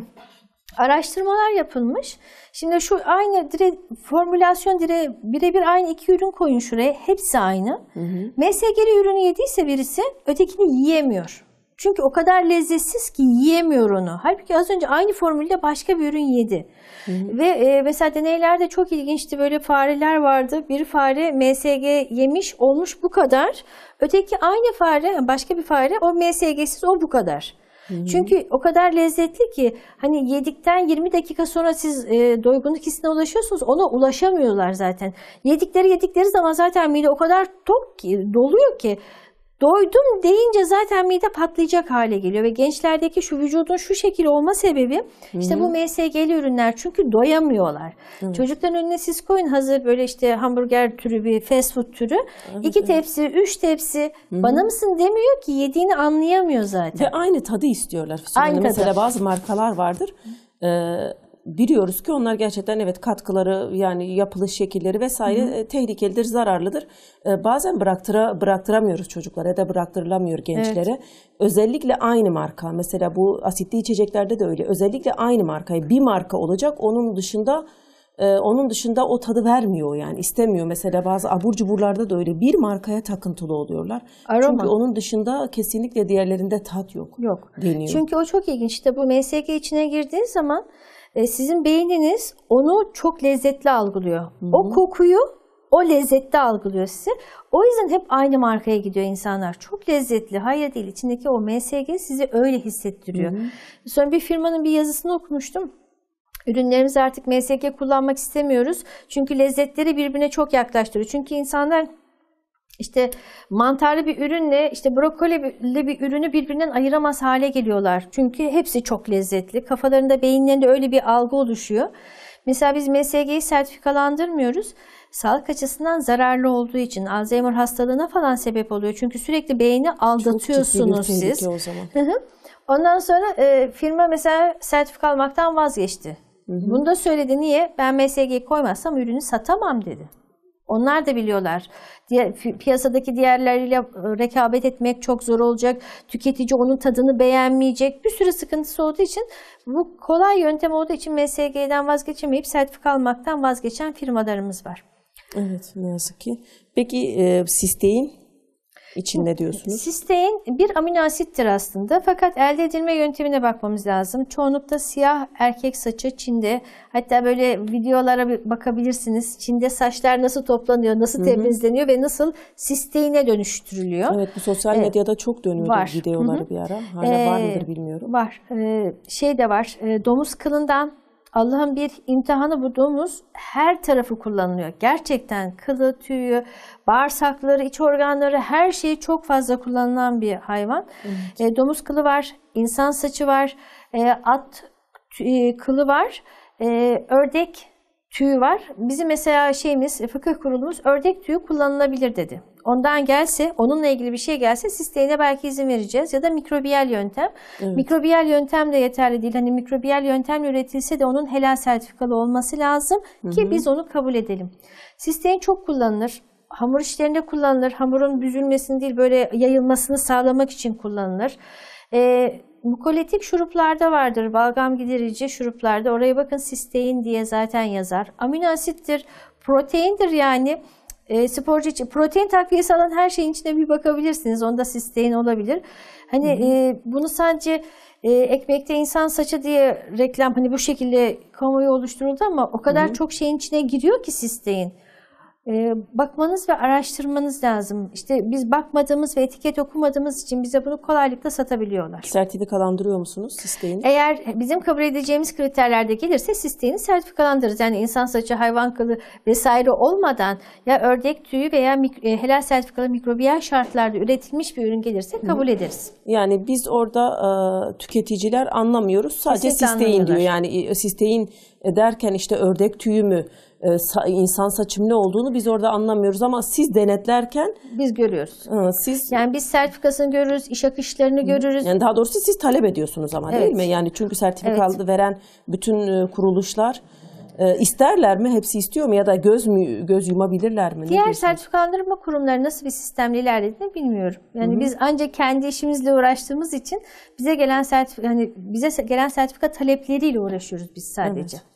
araştırmalar yapılmış. Şimdi şu aynı dire, formülasyon dire birebir aynı iki ürün koyun şuraya. Hepsi aynı. Hı MSG'li ürünü yediyse birisi ötekini yiyemiyor. Çünkü o kadar lezzetsiz ki yiyemiyor onu. Halbuki az önce aynı formülde başka bir ürün yedi. Hı hı. Ve e, mesela deneylerde çok ilginçti. Böyle fareler vardı. Bir fare MSG yemiş olmuş bu kadar. Öteki aynı fare, başka bir fare o MSG'siz o bu kadar. Çünkü o kadar lezzetli ki hani yedikten 20 dakika sonra siz e, doygunluk hissine ulaşıyorsunuz ona ulaşamıyorlar zaten. Yedikleri yedikleri zaman zaten mide o kadar tok ki doluyor ki Doydum deyince zaten mide patlayacak hale geliyor ve gençlerdeki şu vücudun şu şekil olma sebebi Hı-hı. işte bu MSG'li ürünler çünkü doyamıyorlar. Hı-hı. Çocukların önüne siz koyun hazır böyle işte hamburger türü bir fast food türü. Evet, iki tepsi, üç tepsi Hı-hı. bana mısın demiyor ki yediğini anlayamıyor zaten. Ve aynı tadı istiyorlar. Aynı tadı. Mesela bazı markalar vardır. Ee, biliyoruz ki onlar gerçekten evet katkıları yani yapılış şekilleri vesaire hı e, tehlikelidir, zararlıdır. E, bazen bıraktıra bıraktıramıyoruz çocuklara da bıraktırılamıyor gençlere. Evet. Özellikle aynı marka mesela bu asitli içeceklerde de öyle. Özellikle aynı markayı bir marka olacak. Onun dışında e, onun dışında o tadı vermiyor yani istemiyor. Mesela bazı abur cuburlarda da öyle bir markaya takıntılı oluyorlar. Aroma. Çünkü onun dışında kesinlikle diğerlerinde tat yok. Yok. Deniyor. Çünkü o çok ilginç. İşte bu MSG içine girdiği zaman e, sizin beyniniz onu çok lezzetli algılıyor. hı O kokuyu o lezzetli algılıyor size. O yüzden hep aynı markaya gidiyor insanlar. Çok lezzetli. Hayır değil. İçindeki o MSG sizi öyle hissettiriyor. hı Sonra bir firmanın bir yazısını okumuştum. Ürünlerimizi artık MSG kullanmak istemiyoruz. Çünkü lezzetleri birbirine çok yaklaştırıyor. Çünkü insanlar işte mantarlı bir ürünle işte brokolili bir ürünü birbirinden ayıramaz hale geliyorlar. Çünkü hepsi çok lezzetli. Kafalarında, beyinlerinde öyle bir algı oluşuyor. Mesela biz MSG'yi sertifikalandırmıyoruz. Sağlık açısından zararlı olduğu için Alzheimer hastalığına falan sebep oluyor. Çünkü sürekli beyni aldatıyorsunuz çok siz. O zaman. Ondan sonra e, firma mesela sertifika almaktan vazgeçti. Hı hı. Bunu da söyledi. Niye? Ben MSG'yi koymazsam ürünü satamam dedi. Onlar da biliyorlar. Diğer, piyasadaki diğerleriyle e, rekabet etmek çok zor olacak. Tüketici onun tadını beğenmeyecek. Bir sürü sıkıntısı olduğu için bu kolay yöntem olduğu için MSG'den vazgeçemeyip sertifika almaktan vazgeçen firmalarımız var. Evet ne yazık ki. Peki e, sisteğin içinde diyorsunuz. Sistein bir amino asittir aslında fakat elde edilme yöntemine bakmamız lazım. Çoğunlukta siyah erkek saçı Çin'de hatta böyle videolara bakabilirsiniz. Çin'de saçlar nasıl toplanıyor, nasıl temizleniyor ve nasıl sisteine dönüştürülüyor. Evet bu sosyal medyada evet. çok dönüyordu var. videoları Hı-hı. bir ara. Hala ee, var mıdır ee, bilmiyorum. Var. Ee, şey de var. Ee, domuz kılından Allah'ın bir imtihanı bulduğumuz her tarafı kullanılıyor. Gerçekten kılı, tüyü, bağırsakları, iç organları her şeyi çok fazla kullanılan bir hayvan. Evet. E, domuz kılı var, insan saçı var, e, at e, kılı var, e, ördek tüyü var. Bizim mesela şeyimiz, e, fıkıh kurulumuz ördek tüyü kullanılabilir dedi. Ondan gelse, onunla ilgili bir şey gelse sisteyine belki izin vereceğiz. Ya da mikrobiyal yöntem. Evet. Mikrobiyal yöntem de yeterli değil. Hani mikrobiyal yöntem üretilse de onun helal sertifikalı olması lazım ki Hı-hı. biz onu kabul edelim. Sistein çok kullanılır. Hamur işlerinde kullanılır. Hamurun büzülmesini değil böyle yayılmasını sağlamak için kullanılır. Ee, Mukoletik şuruplarda vardır. Balgam giderici şuruplarda. Oraya bakın sistein diye zaten yazar. Amino asittir, proteindir yani. E, sporcu için protein takviyesi alan her şeyin içine bir bakabilirsiniz. Onda sistein olabilir. Hani E, bunu sadece e, ekmekte insan saçı diye reklam hani bu şekilde kamuoyu oluşturuldu ama o kadar hı hı. çok şeyin içine giriyor ki sistein. Ee, bakmanız ve araştırmanız lazım. İşte biz bakmadığımız ve etiket okumadığımız için bize bunu kolaylıkla satabiliyorlar. Sertifikalandırıyor musunuz sisteğini? Eğer bizim kabul edeceğimiz kriterlerde gelirse sisteğini sertifikalandırırız. Yani insan saçı, hayvan kılı vesaire olmadan ya ördek tüyü veya e, helal sertifikalı mikrobiyal şartlarda üretilmiş bir ürün gelirse kabul Hı. ederiz. Yani biz orada e, tüketiciler anlamıyoruz. Sadece Kesinlikle sisteğin diyor. Yani e, sisteyin derken işte ördek tüyü mü? E, insan saçım olduğunu biz orada anlamıyoruz ama siz denetlerken biz görüyoruz. Hı, siz yani biz sertifikasını görürüz, iş akışlarını görürüz. Yani daha doğrusu siz talep ediyorsunuz ama evet. değil mi? Yani çünkü sertifikalı evet. veren bütün e, kuruluşlar e, isterler mi? Hepsi istiyor mu? Ya da göz mü göz yumabilirler mi? Diğer sertifikalandırma kurumları nasıl bir sistemle ilerlediğini bilmiyorum. Yani Hı-hı. biz ancak kendi işimizle uğraştığımız için bize gelen sertifika hani bize gelen sertifika talepleriyle uğraşıyoruz biz sadece. Evet.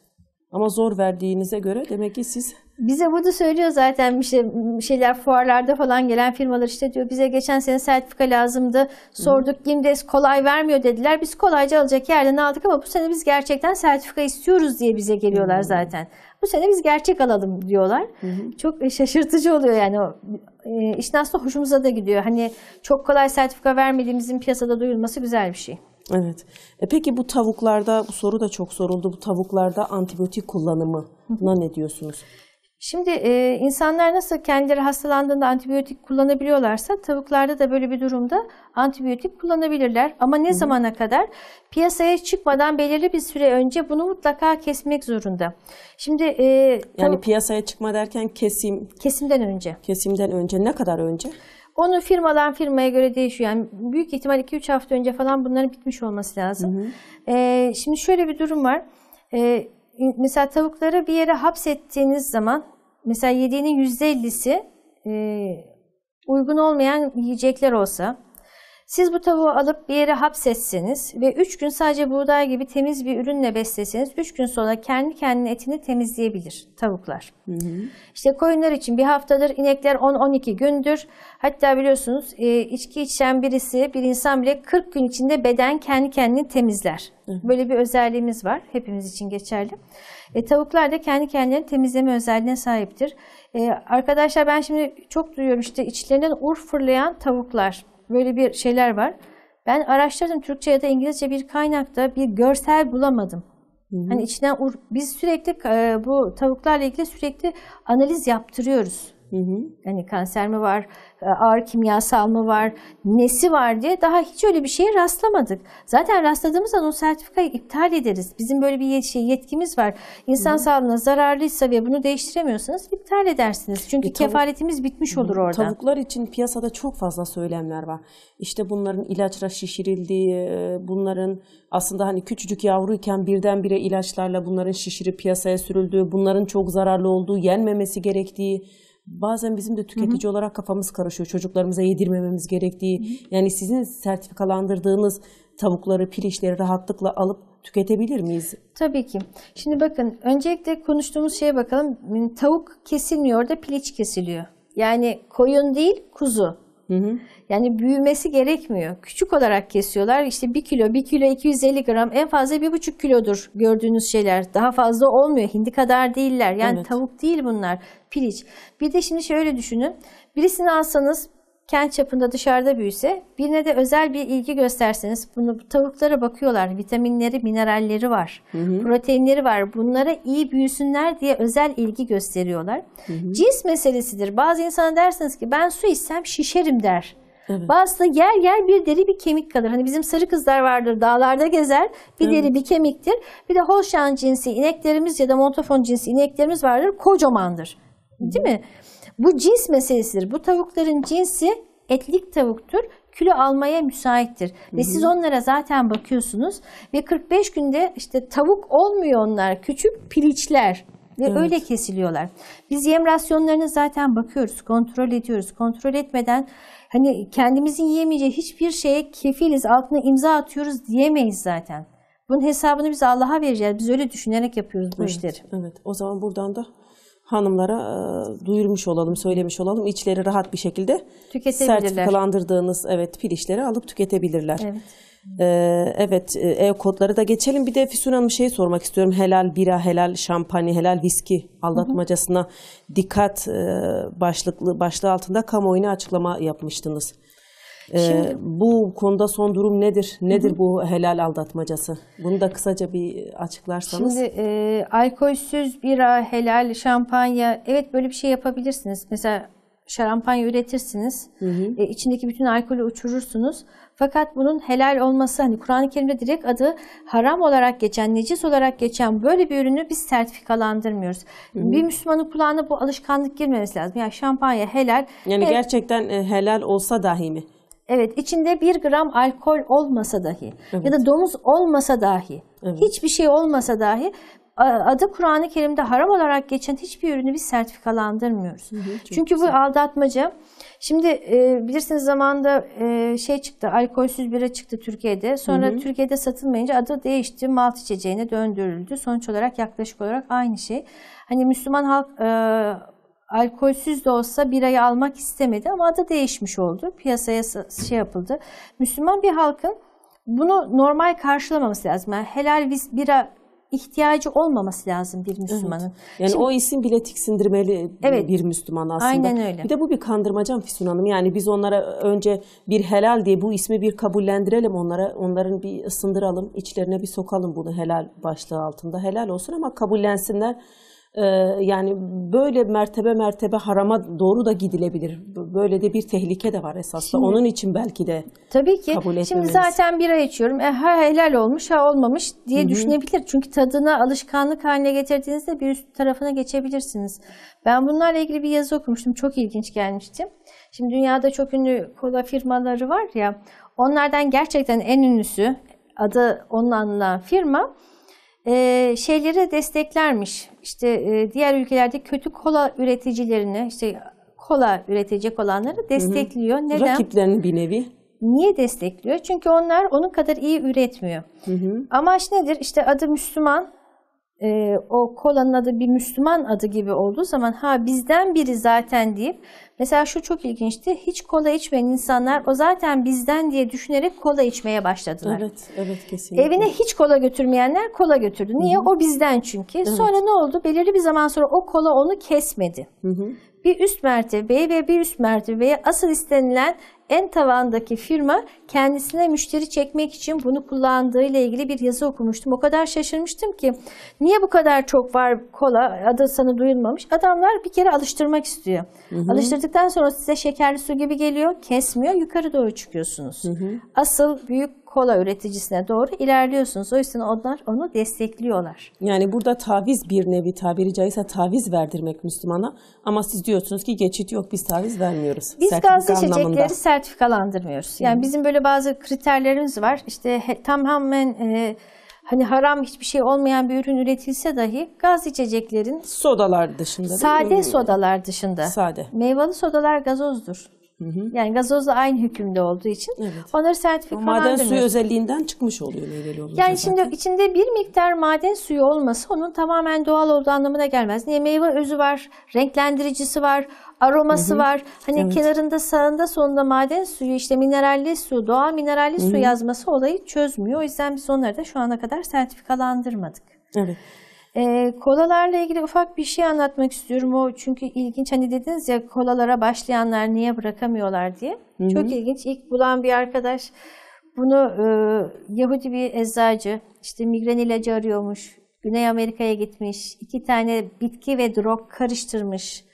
Ama zor verdiğinize göre demek ki siz... Bize burada söylüyor zaten işte şeyler fuarlarda falan gelen firmalar işte diyor bize geçen sene sertifika lazımdı. Sorduk Gimdes kolay vermiyor dediler. Biz kolayca alacak yerden aldık ama bu sene biz gerçekten sertifika istiyoruz diye bize geliyorlar zaten. Bu sene biz gerçek alalım diyorlar. Hı hı. Çok e, şaşırtıcı oluyor yani o e, işin aslında hoşumuza da gidiyor. Hani çok kolay sertifika vermediğimizin piyasada duyulması güzel bir şey. Evet. E peki bu tavuklarda, bu soru da çok soruldu, bu tavuklarda antibiyotik kullanımına ne diyorsunuz? Şimdi e, insanlar nasıl kendileri hastalandığında antibiyotik kullanabiliyorlarsa tavuklarda da böyle bir durumda antibiyotik kullanabilirler. Ama ne Hı -hı. zamana kadar? Piyasaya çıkmadan belirli bir süre önce bunu mutlaka kesmek zorunda. Şimdi e, yani piyasaya çıkma derken kesim kesimden önce. Kesimden önce ne kadar önce? Onu firmadan firmaya göre değişiyor. Yani büyük ihtimal 2-3 hafta önce falan bunların bitmiş olması lazım. Hı hı. Ee, şimdi şöyle bir durum var. Ee, mesela tavukları bir yere hapsettiğiniz zaman mesela yediğinin %50'si e, uygun olmayan yiyecekler olsa siz bu tavuğu alıp bir yere hapsetseniz ve 3 gün sadece buğday gibi temiz bir ürünle besleseniz 3 gün sonra kendi kendine etini temizleyebilir tavuklar. Hı hı. İşte koyunlar için bir haftadır, inekler 10-12 gündür. Hatta biliyorsunuz e, içki içen birisi, bir insan bile 40 gün içinde beden kendi kendini temizler. hı. Böyle bir özelliğimiz var. Hepimiz için geçerli. E, tavuklar da kendi kendilerini temizleme özelliğine sahiptir. E, arkadaşlar ben şimdi çok duyuyorum işte içlerinden ur fırlayan tavuklar. Böyle bir şeyler var. Ben araştırdım Türkçe ya da İngilizce bir kaynakta bir görsel bulamadım. Hı-hı. Hani içinden biz sürekli e, bu tavuklarla ilgili sürekli analiz yaptırıyoruz. Hı hı. Hani kanser mi var, e, ağır kimyasal mı var, nesi var diye daha hiç öyle bir şeye rastlamadık. Zaten rastladığımızda o sertifikayı iptal ederiz. Bizim böyle bir şey yetkimiz var. İnsan Hı. sağlığına zararlıysa ve bunu değiştiremiyorsanız iptal edersiniz. Çünkü e, tavuk, kefaletimiz bitmiş olur orada. Tavuklar için piyasada çok fazla söylemler var. İşte bunların ilaçla şişirildiği, e, bunların aslında hani küçücük yavruyken birdenbire ilaçlarla bunların şişirip piyasaya sürüldüğü, bunların çok zararlı olduğu, yenmemesi gerektiği bazen bizim de tüketici Hı-hı. olarak kafamız karışıyor. Çocuklarımıza yedirmememiz gerektiği. Hı-hı. Yani sizin sertifikalandırdığınız tavukları, piliçleri rahatlıkla alıp tüketebilir miyiz? Tabii ki. Şimdi bakın öncelikle konuştuğumuz şeye bakalım. Tavuk kesilmiyor da piliç kesiliyor. Yani koyun değil kuzu. Hı hı. Yani büyümesi gerekmiyor. Küçük olarak kesiyorlar. İşte 1 kilo, 1 kilo 250 gram en fazla 1,5 kilodur gördüğünüz şeyler. Daha fazla olmuyor. Hindi kadar değiller. Yani evet. tavuk değil bunlar. Piliç. Bir de şimdi şöyle düşünün. Birisini alsanız kent çapında dışarıda büyüse birine de özel bir ilgi gösterseniz bunu tavuklara bakıyorlar. Vitaminleri, mineralleri var. Hı hı. Proteinleri var. Bunlara iyi büyüsünler diye özel ilgi gösteriyorlar. Hı hı. Cins meselesidir. Bazı insana dersiniz ki ben su içsem şişerim der. Evet. Bazısı yer yer bir deri bir kemik kalır. Hani bizim sarı kızlar vardır dağlarda gezer. Bir evet. deri bir kemiktir. Bir de Holstein cinsi ineklerimiz ya da Montafon cinsi ineklerimiz vardır. Kocamandır. Değil mi? Bu cins meselesidir. Bu tavukların cinsi etlik tavuktur. Kilo almaya müsaittir. Ve hı hı. siz onlara zaten bakıyorsunuz ve 45 günde işte tavuk olmuyor onlar. Küçük piliçler ve evet. öyle kesiliyorlar. Biz yem rasyonlarına zaten bakıyoruz, kontrol ediyoruz. Kontrol etmeden hani kendimizin yiyemeyeceği hiçbir şeye kefiliz, altına imza atıyoruz diyemeyiz zaten. Bunun hesabını biz Allah'a vereceğiz. Biz öyle düşünerek yapıyoruz bu evet, işleri. Evet. O zaman buradan da hanımlara e, duyurmuş olalım, söylemiş olalım. İçleri rahat bir şekilde sertifikalandırdığınız evet pil işleri alıp tüketebilirler. Evet. Ee, evet e, e-kodları da geçelim. Bir de Füsun Hanım şey sormak istiyorum. Helal bira, helal şampanya, helal viski aldatmacasına hı hı. dikkat e, başlıklı başlığı altında kamuoyuna açıklama yapmıştınız. Şimdi, ee, bu konuda son durum nedir? Nedir hı. bu helal aldatmacası? Bunu da kısaca bir açıklarsanız. Şimdi e, alkolsüz bira, helal, şampanya evet böyle bir şey yapabilirsiniz. Mesela şarampanya üretirsiniz. Hı hı. E, içindeki bütün alkolü uçurursunuz. Fakat bunun helal olması hani Kur'an-ı Kerim'de direkt adı haram olarak geçen, necis olarak geçen böyle bir ürünü biz sertifikalandırmıyoruz. Hı hı. Bir Müslümanın kulağına bu alışkanlık girmemesi lazım. Yani şampanya helal. Yani evet. gerçekten e, helal olsa dahi mi? Evet içinde bir gram alkol olmasa dahi evet. ya da domuz olmasa dahi evet. hiçbir şey olmasa dahi adı Kur'an-ı Kerim'de haram olarak geçen hiçbir ürünü biz sertifikalandırmıyoruz. Hı hı, Çünkü güzel. bu aldatmaca. Şimdi e, bilirsiniz zamanda e, şey çıktı, alkolsüz bira çıktı Türkiye'de. Sonra hı hı. Türkiye'de satılmayınca adı değişti, malt içeceğine döndürüldü. Sonuç olarak yaklaşık olarak aynı şey. Hani Müslüman halk e, alkolsüz de olsa birayı almak istemedi ama adı değişmiş oldu. Piyasaya şey yapıldı. Müslüman bir halkın bunu normal karşılamaması lazım. Yani helal bira ihtiyacı olmaması lazım bir Müslümanın. Evet. Yani Şimdi, o isim bile tiksindirmeli evet, bir Müslüman aslında. Aynen öyle. Bir de bu bir kandırmacam Füsun Hanım. Yani biz onlara önce bir helal diye bu ismi bir kabullendirelim onlara. Onların bir ısındıralım, içlerine bir sokalım bunu helal başlığı altında. Helal olsun ama kabullensinler ee, yani böyle mertebe mertebe harama doğru da gidilebilir. Böyle de bir tehlike de var esasında. Şimdi, Onun için belki de tabii ki. kabul Şimdi zaten bira içiyorum. E, ha helal olmuş ha olmamış diye Hı-hı. düşünebilir. Çünkü tadına alışkanlık haline getirdiğinizde bir üst tarafına geçebilirsiniz. Ben bunlarla ilgili bir yazı okumuştum. Çok ilginç gelmişti. Şimdi dünyada çok ünlü kola firmaları var ya. Onlardan gerçekten en ünlüsü adı onun anılan firma e, şeyleri desteklermiş işte e, diğer ülkelerde kötü kola üreticilerini işte kola üretecek olanları destekliyor. Hı hı. Neden? Rakiplerini bir nevi. Niye destekliyor? Çünkü onlar onun kadar iyi üretmiyor. Hı hı. Amaç nedir? İşte adı Müslüman e, o kolanın adı bir Müslüman adı gibi olduğu zaman ha bizden biri zaten deyip mesela şu çok ilginçti hiç kola içmeyen insanlar o zaten bizden diye düşünerek kola içmeye başladılar. Evet evet kesinlikle. Evine hiç kola götürmeyenler kola götürdü. Niye? Hı -hı. O bizden çünkü. Evet. Sonra ne oldu? Belirli bir zaman sonra o kola onu kesmedi. Hı -hı bir üst mertebeye ve bir üst mertebeye asıl istenilen en tavandaki firma kendisine müşteri çekmek için bunu kullandığı ile ilgili bir yazı okumuştum. O kadar şaşırmıştım ki niye bu kadar çok var kola adı sana duyulmamış. Adamlar bir kere alıştırmak istiyor. Hı hı. Alıştırdıktan sonra size şekerli su gibi geliyor, kesmiyor, yukarı doğru çıkıyorsunuz. Hı hı. Asıl büyük kola üreticisine doğru ilerliyorsunuz. O yüzden onlar onu destekliyorlar. Yani burada taviz bir nevi tabiri caizse taviz verdirmek Müslümana. Ama siz diyorsunuz ki geçit yok biz taviz vermiyoruz. Biz Sertifika gazlı içecekleri sertifikalandırmıyoruz. Yani Hı. bizim böyle bazı kriterlerimiz var. İşte tamamen... E, hani haram hiçbir şey olmayan bir ürün üretilse dahi gaz içeceklerin sodalar dışında sade sodalar dışında sade meyveli sodalar gazozdur. Hı hı. Yani gazozla aynı hükümde olduğu için evet. onları sertifik maden suyu özelliğinden çıkmış oluyor meyveli olunca. Yani şimdi zaten. içinde bir miktar maden suyu olması onun tamamen doğal olduğu anlamına gelmez. Niye meyve özü var, renklendiricisi var, aroması hı hı. var. Hani evet. kenarında sağında sonunda maden suyu işte mineralli su, doğal mineralli hı hı. su yazması olayı çözmüyor. O yüzden biz onları da şu ana kadar sertifikalandırmadık. Evet. E, kolalarla ilgili ufak bir şey anlatmak istiyorum. O çünkü ilginç hani dediniz ya kolalara başlayanlar niye bırakamıyorlar diye. Hı-hı. Çok ilginç. İlk bulan bir arkadaş bunu e, Yahudi bir eczacı işte migren ilacı arıyormuş. Güney Amerika'ya gitmiş. iki tane bitki ve drog karıştırmış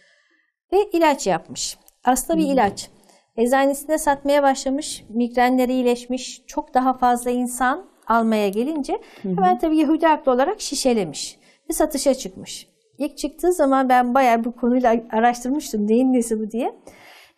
ve ilaç yapmış. Aslında bir Hı-hı. ilaç. Eczanesinde satmaya başlamış. Migrenleri iyileşmiş. Çok daha fazla insan almaya gelince hemen tabii Yahudi haklı olarak şişelemiş ve satışa çıkmış. İlk çıktığı zaman ben bayağı bu konuyla araştırmıştım neyin nesi bu diye.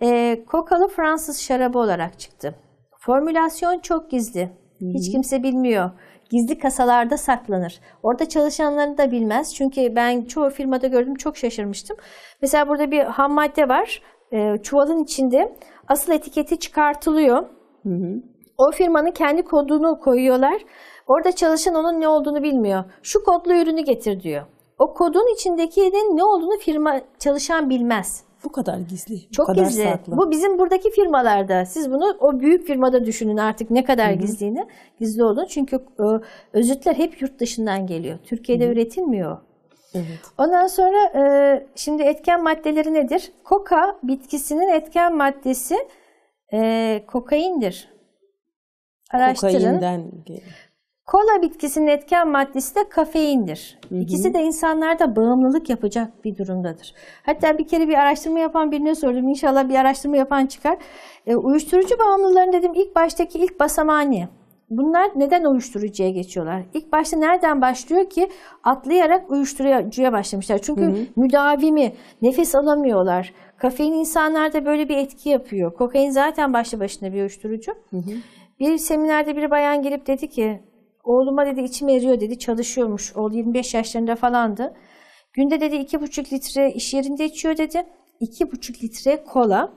E, ee, kokalı Fransız şarabı olarak çıktı. Formülasyon çok gizli. Hiç kimse bilmiyor. Gizli kasalarda saklanır. Orada çalışanları da bilmez. Çünkü ben çoğu firmada gördüm çok şaşırmıştım. Mesela burada bir ham madde var. E, çuvalın içinde asıl etiketi çıkartılıyor. Hı hı. O firmanın kendi kodunu koyuyorlar Orada çalışan onun ne olduğunu bilmiyor. Şu kodlu ürünü getir diyor. O kodun içindekinin ne olduğunu firma çalışan bilmez. Bu kadar gizli. Bu Çok kadar gizli. Saklı. Bu bizim buradaki firmalarda. Siz bunu o büyük firmada düşünün artık ne kadar Hı-hı. gizliğini. Gizli olduğunu. Çünkü e, özütler hep yurt dışından geliyor. Türkiye'de Hı-hı. üretilmiyor. Evet. Ondan sonra e, şimdi etken maddeleri nedir? Koka bitkisinin etken maddesi e, kokaindir. Araştırın. geliyor. Kola bitkisinin etken maddesi de kafeindir. İkisi de insanlarda bağımlılık yapacak bir durumdadır. Hatta bir kere bir araştırma yapan birine sordum. İnşallah bir araştırma yapan çıkar. E, uyuşturucu bağımlıların dedim ilk baştaki ilk basamağı ne? Bunlar neden uyuşturucuya geçiyorlar? İlk başta nereden başlıyor ki atlayarak uyuşturucuya başlamışlar. Çünkü hı hı. müdavimi, nefes alamıyorlar. Kafein insanlarda böyle bir etki yapıyor. Kokain zaten başlı başına bir uyuşturucu. Hı hı. Bir seminerde bir bayan gelip dedi ki Oğluma dedi içim eriyor dedi çalışıyormuş. Oğlu 25 yaşlarında falandı. Günde dedi 2,5 litre iş yerinde içiyor dedi. 2,5 litre kola.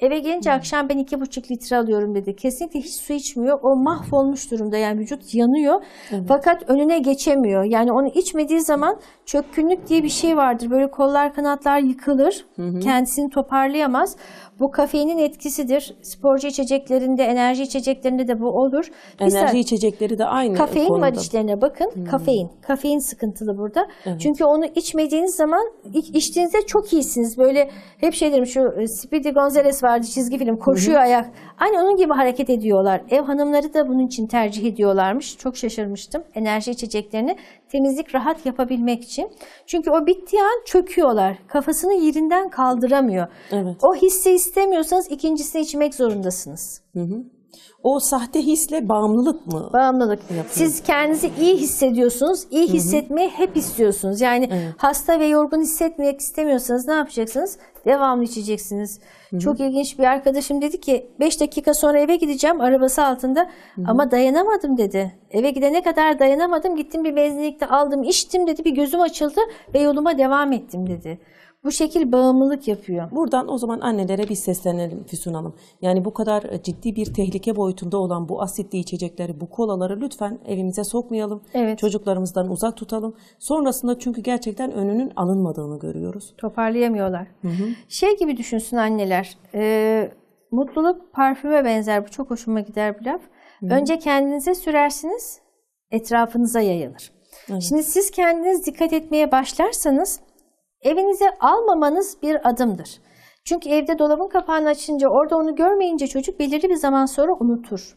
Eve gelince hmm. akşam ben 2,5 litre alıyorum dedi. Kesinlikle hiç su içmiyor. O mahvolmuş durumda yani vücut yanıyor. Evet. Fakat önüne geçemiyor. Yani onu içmediği zaman çökkünlük diye bir şey vardır. Böyle kollar kanatlar yıkılır. Hı Kendisini toparlayamaz. Bu kafeinin etkisidir. Sporcu içeceklerinde, enerji içeceklerinde de bu olur. Enerji Mesela, içecekleri de aynı Kafein konuda. var içlerine bakın. Hmm. Kafein. Kafein sıkıntılı burada. Evet. Çünkü onu içmediğiniz zaman içtiğinizde çok iyisiniz. Böyle hep şey derim şu e, Speedy Gonzales vardı çizgi film. Koşuyor Hı-hı. ayak. Aynı onun gibi hareket ediyorlar. Ev hanımları da bunun için tercih ediyorlarmış. Çok şaşırmıştım. Enerji içeceklerini temizlik rahat yapabilmek için. Çünkü o bittiği an çöküyorlar. Kafasını yerinden kaldıramıyor. Evet. O hissi istemiyorsanız ikincisini içmek zorundasınız. Hı hı o sahte hisle bağımlılık mı? Bağımlılık. Yapıyor? Siz kendinizi iyi hissediyorsunuz. İyi hissetmeyi Hı-hı. hep istiyorsunuz. Yani evet. hasta ve yorgun hissetmek istemiyorsanız ne yapacaksınız? Devamlı içeceksiniz. Hı-hı. Çok ilginç bir arkadaşım dedi ki 5 dakika sonra eve gideceğim arabası altında Hı-hı. ama dayanamadım dedi. Eve gidene kadar dayanamadım. Gittim bir benzinlikte aldım, içtim dedi. Bir gözüm açıldı ve yoluma devam ettim dedi. Bu şekil bağımlılık yapıyor. Buradan o zaman annelere bir seslenelim Füsun Hanım. Yani bu kadar e, ciddi bir tehlike boyutunda olan bu asitli içecekleri, bu kolaları lütfen evimize sokmayalım. Evet. Çocuklarımızdan uzak tutalım. Sonrasında çünkü gerçekten önünün alınmadığını görüyoruz. Toparlayamıyorlar. Hı hı. Şey gibi düşünsün anneler. E, mutluluk parfüme benzer. Bu çok hoşuma gider bir laf. Hı. Önce kendinize sürersiniz, etrafınıza yayılır. Evet. Şimdi siz kendiniz dikkat etmeye başlarsanız evinize almamanız bir adımdır. Çünkü evde dolabın kapağını açınca orada onu görmeyince çocuk belirli bir zaman sonra unutur.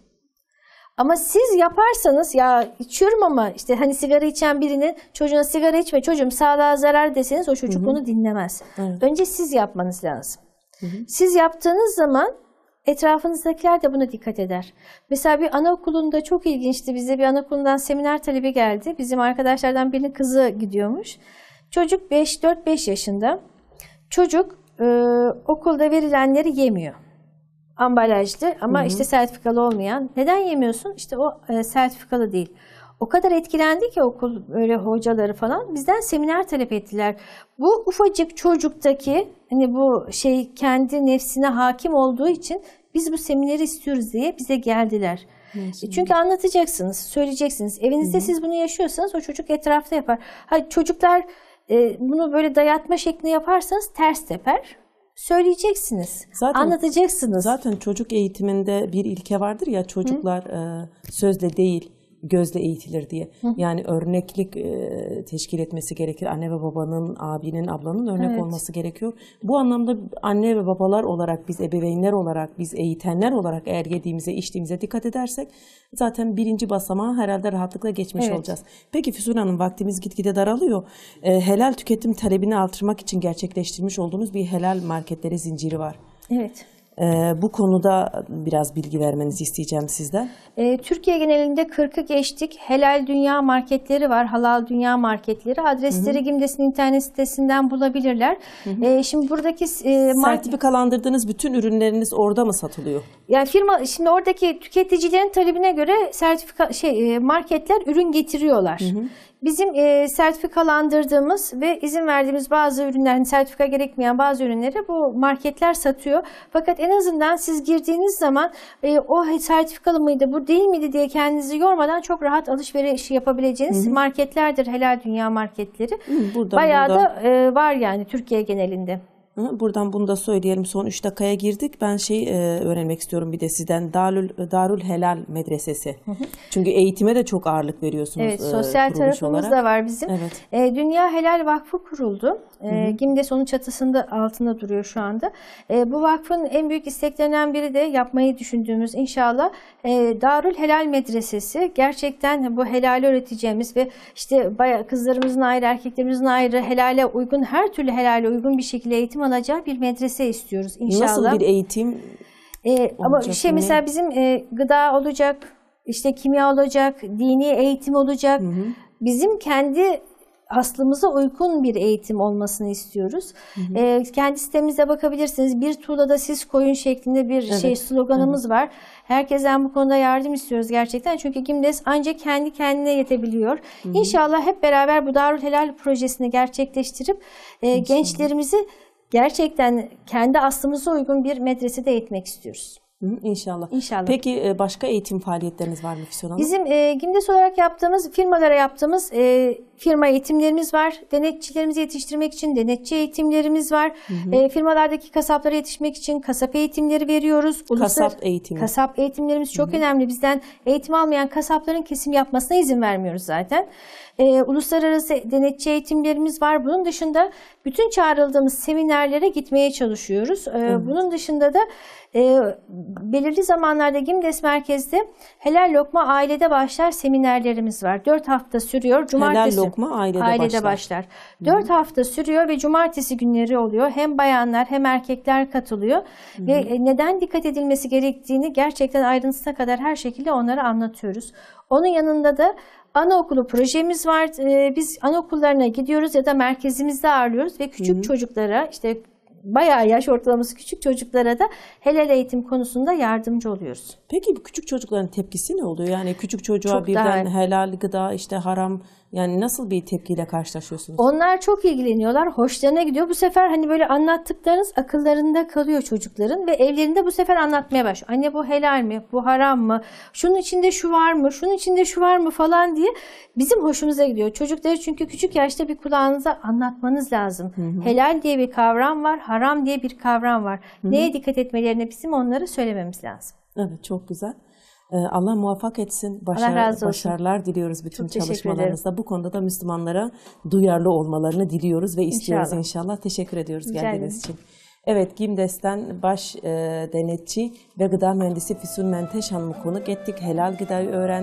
Ama siz yaparsanız ya içiyorum ama işte hani sigara içen birinin çocuğuna sigara içme çocuğum sağlığa zarar deseniz o çocuk Hı-hı. bunu dinlemez. Evet. Önce siz yapmanız lazım. Hı-hı. Siz yaptığınız zaman etrafınızdakiler de buna dikkat eder. Mesela bir anaokulunda çok ilginçti bize bir anaokulundan seminer talebi geldi. Bizim arkadaşlardan birinin kızı gidiyormuş. Çocuk 5-4-5 yaşında. Çocuk e, okulda verilenleri yemiyor. Ambalajlı ama Hı-hı. işte sertifikalı olmayan. Neden yemiyorsun? İşte o e, sertifikalı değil. O kadar etkilendi ki okul öyle hocaları falan bizden seminer talep ettiler. Bu ufacık çocuktaki hani bu şey kendi nefsine hakim olduğu için biz bu semineri istiyoruz diye bize geldiler. Kesinlikle. E, çünkü anlatacaksınız, söyleyeceksiniz. Evinizde Hı-hı. siz bunu yaşıyorsanız o çocuk etrafta yapar. Hayır çocuklar e, bunu böyle dayatma şekli yaparsanız ters teper. Söyleyeceksiniz, zaten, anlatacaksınız. Zaten çocuk eğitiminde bir ilke vardır ya çocuklar E, sözle değil gözle eğitilir diye. Hı. Yani örneklik e, teşkil etmesi gerekir. Anne ve babanın, abinin, ablanın örnek evet. olması gerekiyor. Bu anlamda anne ve babalar olarak, biz ebeveynler olarak, biz eğitenler olarak eğer yediğimize, içtiğimize dikkat edersek zaten birinci basamağı herhalde rahatlıkla geçmiş evet. olacağız. Peki Füsun Hanım vaktimiz gitgide daralıyor. E, helal tüketim talebini artırmak için gerçekleştirmiş olduğunuz bir helal marketleri zinciri var. Evet. Ee, bu konuda biraz bilgi vermenizi isteyeceğim sizden. Ee, Türkiye genelinde 40'ı geçtik. Helal Dünya marketleri var. Halal Dünya marketleri. Adresleri Gimdes'in internet sitesinden bulabilirler. Hı hı. Ee, şimdi buradaki... E, Sertifikalandırdığınız bütün ürünleriniz orada mı satılıyor? Yani firma şimdi oradaki tüketicilerin talebine göre sertifika şey e, marketler ürün getiriyorlar. Hı hı. Bizim e, sertifikalandırdığımız ve izin verdiğimiz bazı ürünler, hani sertifika gerekmeyen bazı ürünleri bu marketler satıyor. Fakat en azından siz girdiğiniz zaman e, o sertifikalı mıydı, bu değil miydi diye kendinizi yormadan çok rahat alışveriş yapabileceğiniz Hı -hı. marketlerdir. Helal dünya marketleri. Hı, burada, Bayağı burada. da e, var yani Türkiye genelinde. Buradan bunu da söyleyelim. Son 3 dakikaya girdik. Ben şey e, öğrenmek istiyorum bir de sizden. Darül, Darül Helal Medresesi. Çünkü eğitime de çok ağırlık veriyorsunuz. Evet, e, sosyal e, tarafımız olarak. da var bizim. Evet. E, Dünya Helal Vakfı kuruldu. E, Gimdes onun çatısında altında duruyor şu anda. E, bu vakfın en büyük isteklerinden biri de yapmayı düşündüğümüz inşallah e, Darül Helal Medresesi. Gerçekten bu helali öğreteceğimiz ve işte bayağı kızlarımızın ayrı, erkeklerimizin ayrı helale uygun, her türlü helale uygun bir şekilde eğitim alacağı bir medrese istiyoruz inşallah. Nasıl bir eğitim? Ee, ama şey mi? mesela bizim e, gıda olacak, işte kimya olacak, dini eğitim olacak. Hı hı. Bizim kendi aslımıza uygun bir eğitim olmasını istiyoruz. Hı hı. E, kendi sitemize bakabilirsiniz. Bir da siz koyun şeklinde bir evet. şey sloganımız hı. var. Herkesten bu konuda yardım istiyoruz gerçekten. Çünkü Gimdes ancak kendi kendine yetebiliyor. Hı hı. İnşallah hep beraber bu Darül Helal projesini gerçekleştirip e, gençlerimizi gerçekten kendi aslımıza uygun bir medresede eğitmek istiyoruz. İnşallah. İnşallah. Peki e, başka eğitim faaliyetleriniz var mı Füsun Hanım? Bizim e, Gimdes olarak yaptığımız, firmalara yaptığımız e, firma eğitimlerimiz var. Denetçilerimizi yetiştirmek için denetçi eğitimlerimiz var. Hı hı. E, firmalardaki kasaplara yetişmek için kasap eğitimleri veriyoruz. Uluslar, kasap eğitimi. Kasap eğitimlerimiz çok hı hı. önemli. Bizden eğitim almayan kasapların kesim yapmasına izin vermiyoruz zaten. E, uluslararası denetçi eğitimlerimiz var. Bunun dışında bütün çağrıldığımız seminerlere gitmeye çalışıyoruz. E, evet. Bunun dışında da e, belirli zamanlarda Gimdes Merkez'de Helal Lokma Ailede Başlar seminerlerimiz var. 4 hafta sürüyor. Cumartesi, Helal Lokma Ailede, ailede Başlar. başlar. 4 hafta sürüyor ve cumartesi günleri oluyor. Hem bayanlar hem erkekler katılıyor. Hı. Ve e, neden dikkat edilmesi gerektiğini gerçekten ayrıntısına kadar her şekilde onlara anlatıyoruz. Onun yanında da anaokulu projemiz var. E, biz anaokullarına gidiyoruz ya da merkezimizde ağırlıyoruz ve küçük Hı. çocuklara işte bayağı yaş ortalaması küçük çocuklara da helal eğitim konusunda yardımcı oluyoruz. Peki bu küçük çocukların tepkisi ne oluyor? Yani küçük çocuğa Çok birden daha... helal gıda işte haram yani nasıl bir tepkiyle karşılaşıyorsunuz? Onlar çok ilgileniyorlar. Hoşlarına gidiyor. Bu sefer hani böyle anlattıklarınız akıllarında kalıyor çocukların ve evlerinde bu sefer anlatmaya baş. Anne bu helal mi? Bu haram mı? Şunun içinde şu var mı? Şunun içinde şu var mı? falan diye bizim hoşumuza gidiyor. Çocukları çünkü küçük yaşta bir kulağınıza anlatmanız lazım. Hı hı. Helal diye bir kavram var. Haram diye bir kavram var. Hı hı. Neye dikkat etmelerine bizim onları söylememiz lazım. Evet çok güzel. Ee, Allah muvaffak etsin. Başar, Allah razı olsun. Başarılar diliyoruz bütün Çok çalışmalarınızda. Bu konuda da Müslümanlara duyarlı olmalarını diliyoruz ve istiyoruz inşallah. inşallah. Teşekkür ediyoruz geldiğiniz için. Evet, GİMDES'ten baş e, denetçi ve gıda mühendisi Füsun Menteş Hanım'ı konuk ettik. Helal gıdayı öğrendik.